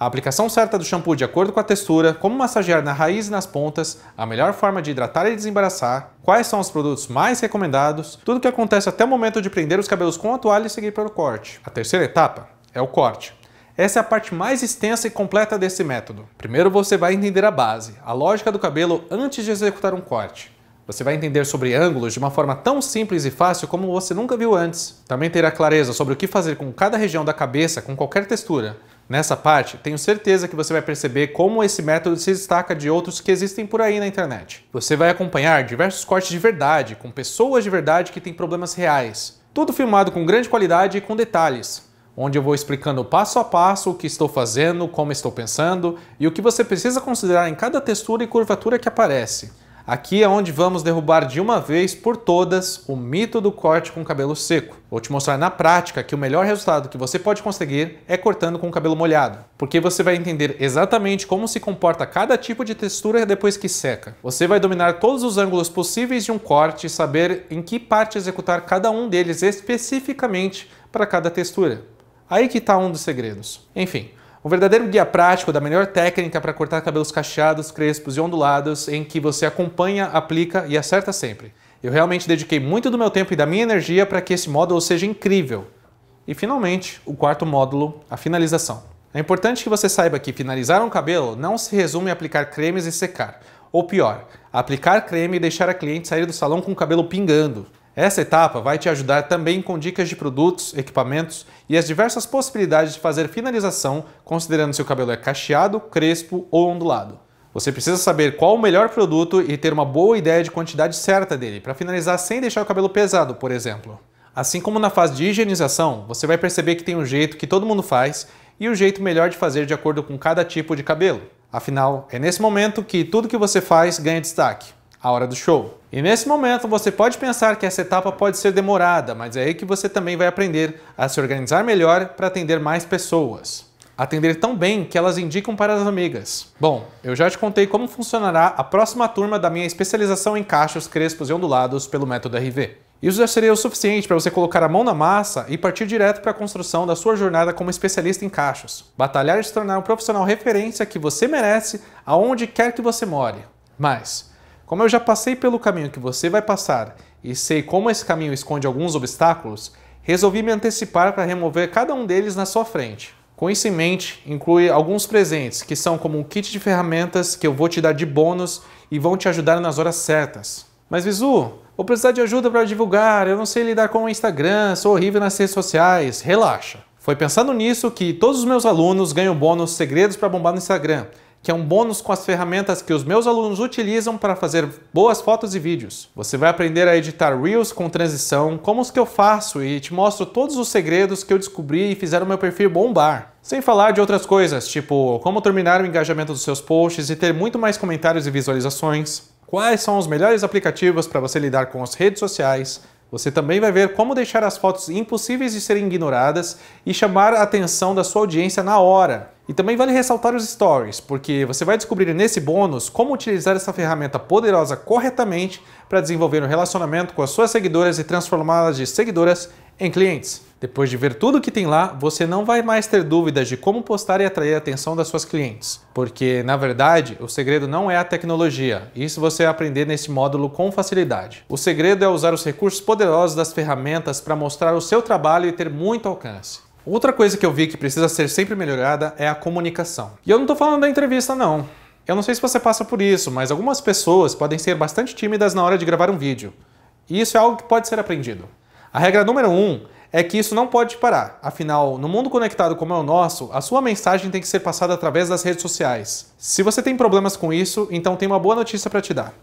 A aplicação certa do shampoo de acordo com a textura, como massagear na raiz e nas pontas, a melhor forma de hidratar e desembaraçar, quais são os produtos mais recomendados, tudo o que acontece até o momento de prender os cabelos com a toalha e seguir pelo corte. A terceira etapa é o corte. Essa é a parte mais extensa e completa desse método. Primeiro você vai entender a base, a lógica do cabelo antes de executar um corte. Você vai entender sobre ângulos de uma forma tão simples e fácil como você nunca viu antes. Também terá clareza sobre o que fazer com cada região da cabeça com qualquer textura, Nessa parte, tenho certeza que você vai perceber como esse método se destaca de outros que existem por aí na internet. Você vai acompanhar diversos cortes de verdade, com pessoas de verdade que têm problemas reais. Tudo filmado com grande qualidade e com detalhes, onde eu vou explicando passo a passo o que estou fazendo, como estou pensando e o que você precisa considerar em cada textura e curvatura que aparece. Aqui é onde vamos derrubar de uma vez por todas o mito do corte com cabelo seco. Vou te mostrar na prática que o melhor resultado que você pode conseguir é cortando com o cabelo molhado, porque você vai entender exatamente como se comporta cada tipo de textura depois que seca. Você vai dominar todos os ângulos possíveis de um corte e saber em que parte executar cada um deles especificamente para cada textura. Aí que está um dos segredos. Enfim, um verdadeiro guia prático da melhor técnica para cortar cabelos cacheados, crespos e ondulados, em que você acompanha, aplica e acerta sempre. Eu realmente dediquei muito do meu tempo e da minha energia para que esse módulo seja incrível. E finalmente, o quarto módulo, a finalização. É importante que você saiba que finalizar um cabelo não se resume a aplicar cremes e secar. Ou pior, aplicar creme e deixar a cliente sair do salão com o cabelo pingando. Essa etapa vai te ajudar também com dicas de produtos, equipamentos e as diversas possibilidades de fazer finalização, considerando se o cabelo é cacheado, crespo ou ondulado. Você precisa saber qual o melhor produto e ter uma boa ideia de quantidade certa dele, para finalizar sem deixar o cabelo pesado, por exemplo. Assim como na fase de higienização, você vai perceber que tem um jeito que todo mundo faz e o um jeito melhor de fazer de acordo com cada tipo de cabelo. Afinal, é nesse momento que tudo que você faz ganha destaque a hora do show. E nesse momento você pode pensar que essa etapa pode ser demorada, mas é aí que você também vai aprender a se organizar melhor para atender mais pessoas. Atender tão bem que elas indicam para as amigas. Bom, eu já te contei como funcionará a próxima turma da minha especialização em cachos crespos e ondulados pelo método RV. Isso já seria o suficiente para você colocar a mão na massa e partir direto para a construção da sua jornada como especialista em cachos. Batalhar e se tornar um profissional referência que você merece aonde quer que você more. Mas, como eu já passei pelo caminho que você vai passar e sei como esse caminho esconde alguns obstáculos, resolvi me antecipar para remover cada um deles na sua frente. Com isso em mente, inclui alguns presentes, que são como um kit de ferramentas que eu vou te dar de bônus e vão te ajudar nas horas certas. Mas Visu, vou precisar de ajuda para divulgar, eu não sei lidar com o Instagram, sou horrível nas redes sociais, relaxa. Foi pensando nisso que todos os meus alunos ganham bônus segredos para bombar no Instagram que é um bônus com as ferramentas que os meus alunos utilizam para fazer boas fotos e vídeos. Você vai aprender a editar Reels com transição, como os que eu faço, e te mostro todos os segredos que eu descobri e fizeram meu perfil bombar. Sem falar de outras coisas, tipo como terminar o engajamento dos seus posts e ter muito mais comentários e visualizações, quais são os melhores aplicativos para você lidar com as redes sociais, você também vai ver como deixar as fotos impossíveis de serem ignoradas e chamar a atenção da sua audiência na hora. E também vale ressaltar os stories, porque você vai descobrir nesse bônus como utilizar essa ferramenta poderosa corretamente para desenvolver um relacionamento com as suas seguidoras e transformá-las de seguidoras em clientes. Depois de ver tudo que tem lá, você não vai mais ter dúvidas de como postar e atrair a atenção das suas clientes, porque na verdade o segredo não é a tecnologia, isso você vai aprender nesse módulo com facilidade. O segredo é usar os recursos poderosos das ferramentas para mostrar o seu trabalho e ter muito alcance. Outra coisa que eu vi que precisa ser sempre melhorada é a comunicação. E eu não estou falando da entrevista, não. Eu não sei se você passa por isso, mas algumas pessoas podem ser bastante tímidas na hora de gravar um vídeo. E isso é algo que pode ser aprendido. A regra número um é que isso não pode parar. Afinal, no mundo conectado como é o nosso, a sua mensagem tem que ser passada através das redes sociais. Se você tem problemas com isso, então tem uma boa notícia para te dar.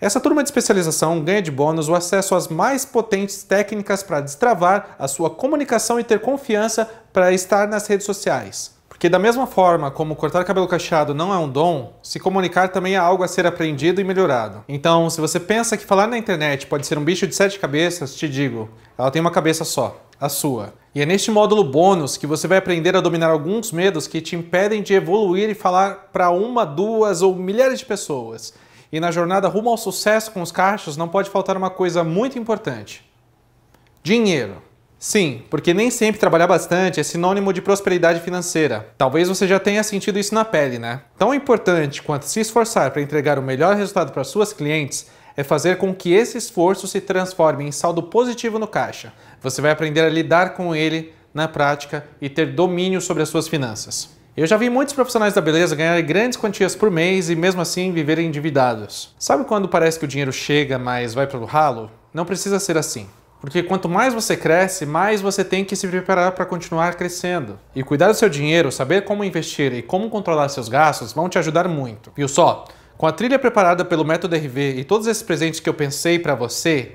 Essa turma de especialização ganha de bônus o acesso às mais potentes técnicas para destravar a sua comunicação e ter confiança para estar nas redes sociais. Porque da mesma forma como cortar cabelo cacheado não é um dom, se comunicar também é algo a ser aprendido e melhorado. Então, se você pensa que falar na internet pode ser um bicho de sete cabeças, te digo, ela tem uma cabeça só, a sua. E é neste módulo bônus que você vai aprender a dominar alguns medos que te impedem de evoluir e falar para uma, duas ou milhares de pessoas. E na jornada rumo ao sucesso com os caixas não pode faltar uma coisa muito importante: dinheiro. Sim, porque nem sempre trabalhar bastante é sinônimo de prosperidade financeira. Talvez você já tenha sentido isso na pele, né? Tão importante quanto se esforçar para entregar o melhor resultado para suas clientes é fazer com que esse esforço se transforme em saldo positivo no caixa. Você vai aprender a lidar com ele na prática e ter domínio sobre as suas finanças. Eu já vi muitos profissionais da beleza ganharem grandes quantias por mês e mesmo assim viverem endividados. Sabe quando parece que o dinheiro chega, mas vai pelo ralo? Não precisa ser assim. Porque quanto mais você cresce, mais você tem que se preparar para continuar crescendo. E cuidar do seu dinheiro, saber como investir e como controlar seus gastos vão te ajudar muito. Viu só? Com a trilha preparada pelo Método RV e todos esses presentes que eu pensei para você,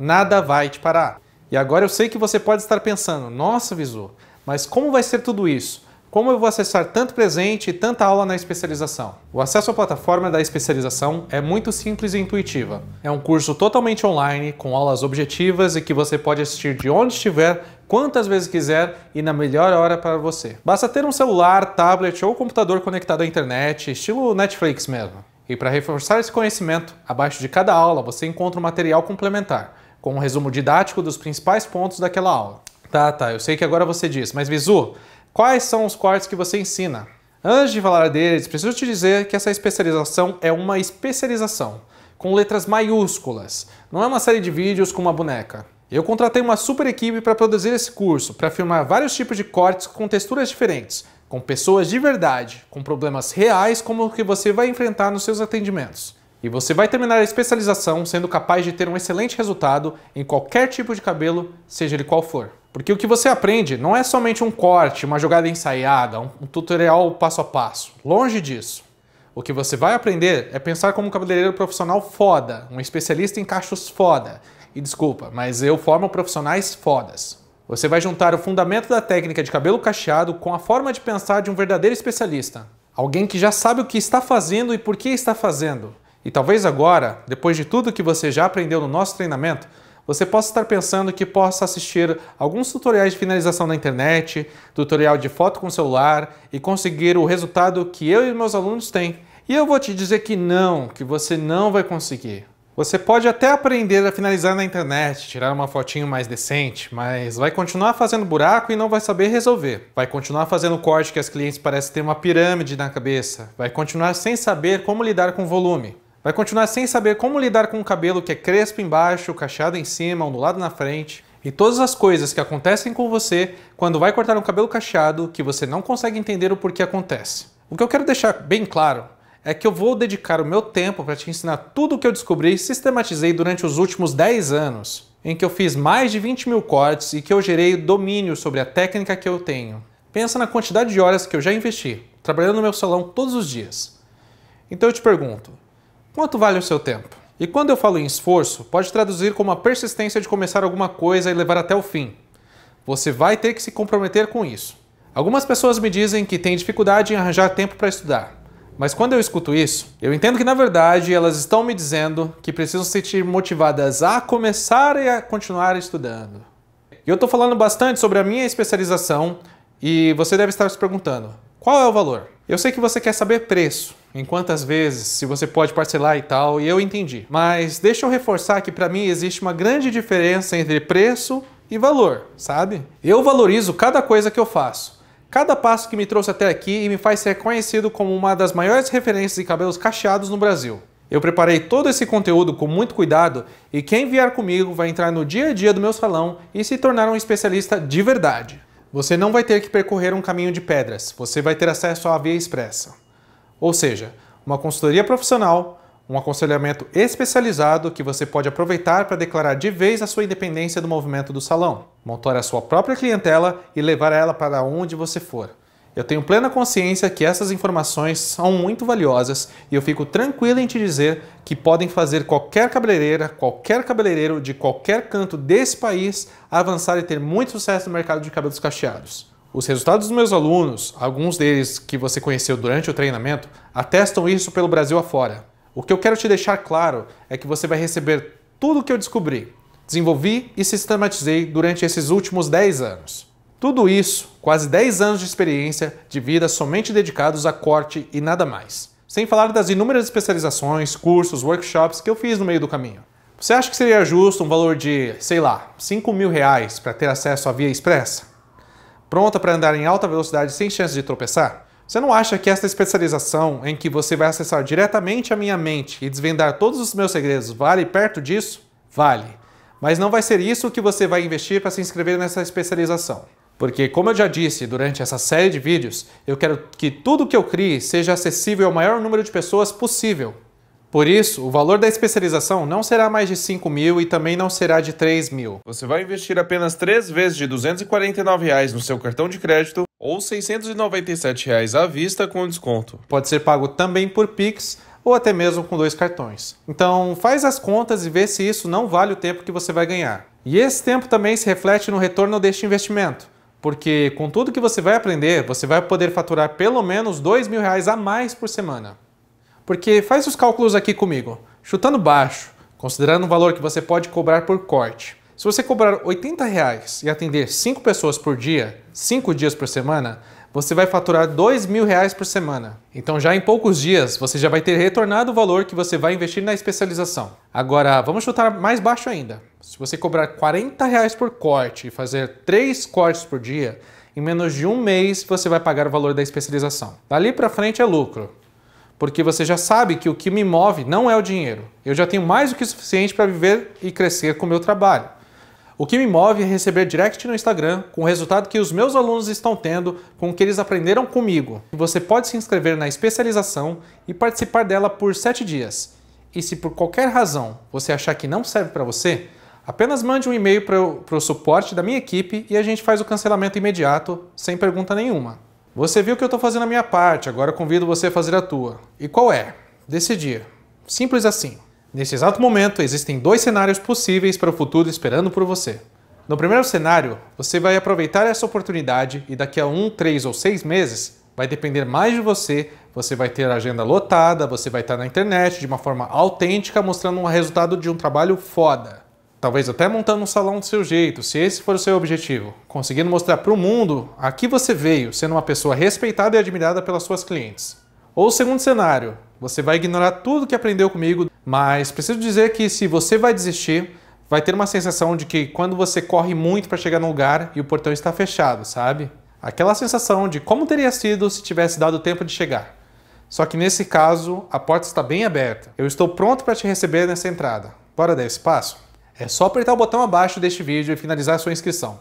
nada vai te parar. E agora eu sei que você pode estar pensando, nossa, Visu, mas como vai ser tudo isso? Como eu vou acessar tanto presente e tanta aula na especialização? O acesso à plataforma da especialização é muito simples e intuitiva. É um curso totalmente online, com aulas objetivas e que você pode assistir de onde estiver, quantas vezes quiser e na melhor hora para você. Basta ter um celular, tablet ou computador conectado à internet, estilo Netflix mesmo. E para reforçar esse conhecimento, abaixo de cada aula você encontra um material complementar, com um resumo didático dos principais pontos daquela aula. Tá, tá, eu sei que agora você diz, mas Visu, Quais são os cortes que você ensina? Antes de falar deles, preciso te dizer que essa especialização é uma especialização, com letras maiúsculas. Não é uma série de vídeos com uma boneca. Eu contratei uma super equipe para produzir esse curso, para filmar vários tipos de cortes com texturas diferentes, com pessoas de verdade, com problemas reais como o que você vai enfrentar nos seus atendimentos. E você vai terminar a especialização sendo capaz de ter um excelente resultado em qualquer tipo de cabelo, seja ele qual for. Porque o que você aprende não é somente um corte, uma jogada ensaiada, um, tutorial passo a passo. Longe disso. O que você vai aprender é pensar como um cabeleireiro profissional foda, um especialista em cachos foda. E desculpa, mas eu formo profissionais fodas. Você vai juntar o fundamento da técnica de cabelo cacheado com a forma de pensar de um verdadeiro especialista. Alguém que já sabe o que está fazendo e por que está fazendo. E talvez agora, depois de tudo que você já aprendeu no nosso treinamento, você possa estar pensando que possa assistir alguns tutoriais de finalização na internet, tutorial de foto com celular e conseguir o resultado que eu e meus alunos têm. E eu vou te dizer que não, que você não vai conseguir. Você pode até aprender a finalizar na internet, tirar uma fotinho mais decente, mas vai continuar fazendo buraco e não vai saber resolver. Vai continuar fazendo corte que as clientes parecem ter uma pirâmide na cabeça. Vai continuar sem saber como lidar com o volume. Vai continuar sem saber como lidar com um cabelo que é crespo embaixo, cacheado em cima, ondulado na frente. E todas as coisas que acontecem com você quando vai cortar um cabelo cacheado que você não consegue entender o porquê acontece. O que eu quero deixar bem claro é que eu vou dedicar o meu tempo para te ensinar tudo o que eu descobri e sistematizei durante os últimos 10 anos, em que eu fiz mais de 20 mil cortes e que eu gerei domínio sobre a técnica que eu tenho. Pensa na quantidade de horas que eu já investi, trabalhando no meu salão todos os dias. Então eu te pergunto, Quanto vale o seu tempo? E quando eu falo em esforço, pode traduzir como a persistência de começar alguma coisa e levar até o fim. Você vai ter que se comprometer com isso. Algumas pessoas me dizem que têm dificuldade em arranjar tempo para estudar. Mas quando eu escuto isso, eu entendo que na verdade elas estão me dizendo que precisam se sentir motivadas a começar e a continuar estudando. E eu estou falando bastante sobre a minha especialização e você deve estar se perguntando: qual é o valor? Eu sei que você quer saber preço em quantas vezes, se você pode parcelar e tal, e eu entendi. Mas deixa eu reforçar que para mim existe uma grande diferença entre preço e valor, sabe? Eu valorizo cada coisa que eu faço. Cada passo que me trouxe até aqui e me faz ser conhecido como uma das maiores referências de cabelos cacheados no Brasil. Eu preparei todo esse conteúdo com muito cuidado e quem vier comigo vai entrar no dia a dia do meu salão e se tornar um especialista de verdade. Você não vai ter que percorrer um caminho de pedras, você vai ter acesso à via expressa. Ou seja, uma consultoria profissional, um aconselhamento especializado que você pode aproveitar para declarar de vez a sua independência do movimento do salão, montar a sua própria clientela e levar ela para onde você for. Eu tenho plena consciência que essas informações são muito valiosas e eu fico tranquilo em te dizer que podem fazer qualquer cabeleireira, qualquer cabeleireiro de qualquer canto desse país avançar e ter muito sucesso no mercado de cabelos cacheados. Os resultados dos meus alunos, alguns deles que você conheceu durante o treinamento, atestam isso pelo Brasil afora. O que eu quero te deixar claro é que você vai receber tudo o que eu descobri, desenvolvi e sistematizei durante esses últimos 10 anos. Tudo isso, quase 10 anos de experiência de vida somente dedicados a corte e nada mais. Sem falar das inúmeras especializações, cursos, workshops que eu fiz no meio do caminho. Você acha que seria justo um valor de, sei lá, 5 mil reais para ter acesso à Via Expressa? pronta para andar em alta velocidade sem chance de tropeçar? Você não acha que esta especialização, em que você vai acessar diretamente a minha mente e desvendar todos os meus segredos, vale perto disso? Vale. Mas não vai ser isso que você vai investir para se inscrever nessa especialização. Porque, como eu já disse durante essa série de vídeos, eu quero que tudo que eu crie seja acessível ao maior número de pessoas possível. Por isso, o valor da especialização não será mais de 5 mil e também não será de 3 mil. Você vai investir apenas 3 vezes de R$ 249 reais no seu cartão de crédito ou R$ 697 reais à vista com desconto. Pode ser pago também por Pix ou até mesmo com dois cartões. Então, faz as contas e vê se isso não vale o tempo que você vai ganhar. E esse tempo também se reflete no retorno deste investimento porque com tudo que você vai aprender, você vai poder faturar pelo menos dois mil reais a mais por semana. Porque faz os cálculos aqui comigo. Chutando baixo, considerando o valor que você pode cobrar por corte. Se você cobrar R$ reais e atender 5 pessoas por dia, 5 dias por semana, você vai faturar R$ reais por semana. Então já em poucos dias você já vai ter retornado o valor que você vai investir na especialização. Agora vamos chutar mais baixo ainda. Se você cobrar R$ reais por corte e fazer 3 cortes por dia, em menos de um mês você vai pagar o valor da especialização. Dali para frente é lucro. Porque você já sabe que o que me move não é o dinheiro. Eu já tenho mais do que o suficiente para viver e crescer com o meu trabalho. O que me move é receber direct no Instagram com o resultado que os meus alunos estão tendo com o que eles aprenderam comigo. Você pode se inscrever na especialização e participar dela por 7 dias. E se por qualquer razão você achar que não serve para você, apenas mande um e-mail para o suporte da minha equipe e a gente faz o cancelamento imediato, sem pergunta nenhuma. Você viu que eu estou fazendo a minha parte, agora convido você a fazer a tua. E qual é? Decidir. Simples assim. Nesse exato momento, existem dois cenários possíveis para o futuro esperando por você. No primeiro cenário, você vai aproveitar essa oportunidade e daqui a um, três ou seis meses vai depender mais de você. Você vai ter a agenda lotada, você vai estar na internet de uma forma autêntica mostrando um resultado de um trabalho foda talvez até montando um salão do seu jeito, se esse for o seu objetivo, conseguindo mostrar para o mundo a que você veio, sendo uma pessoa respeitada e admirada pelas suas clientes. Ou segundo cenário, você vai ignorar tudo que aprendeu comigo, mas preciso dizer que se você vai desistir, vai ter uma sensação de que quando você corre muito para chegar no lugar e o portão está fechado, sabe? Aquela sensação de como teria sido se tivesse dado tempo de chegar. Só que nesse caso, a porta está bem aberta. Eu estou pronto para te receber nessa entrada. Bora dar esse passo? É só apertar o botão abaixo deste vídeo e finalizar sua inscrição.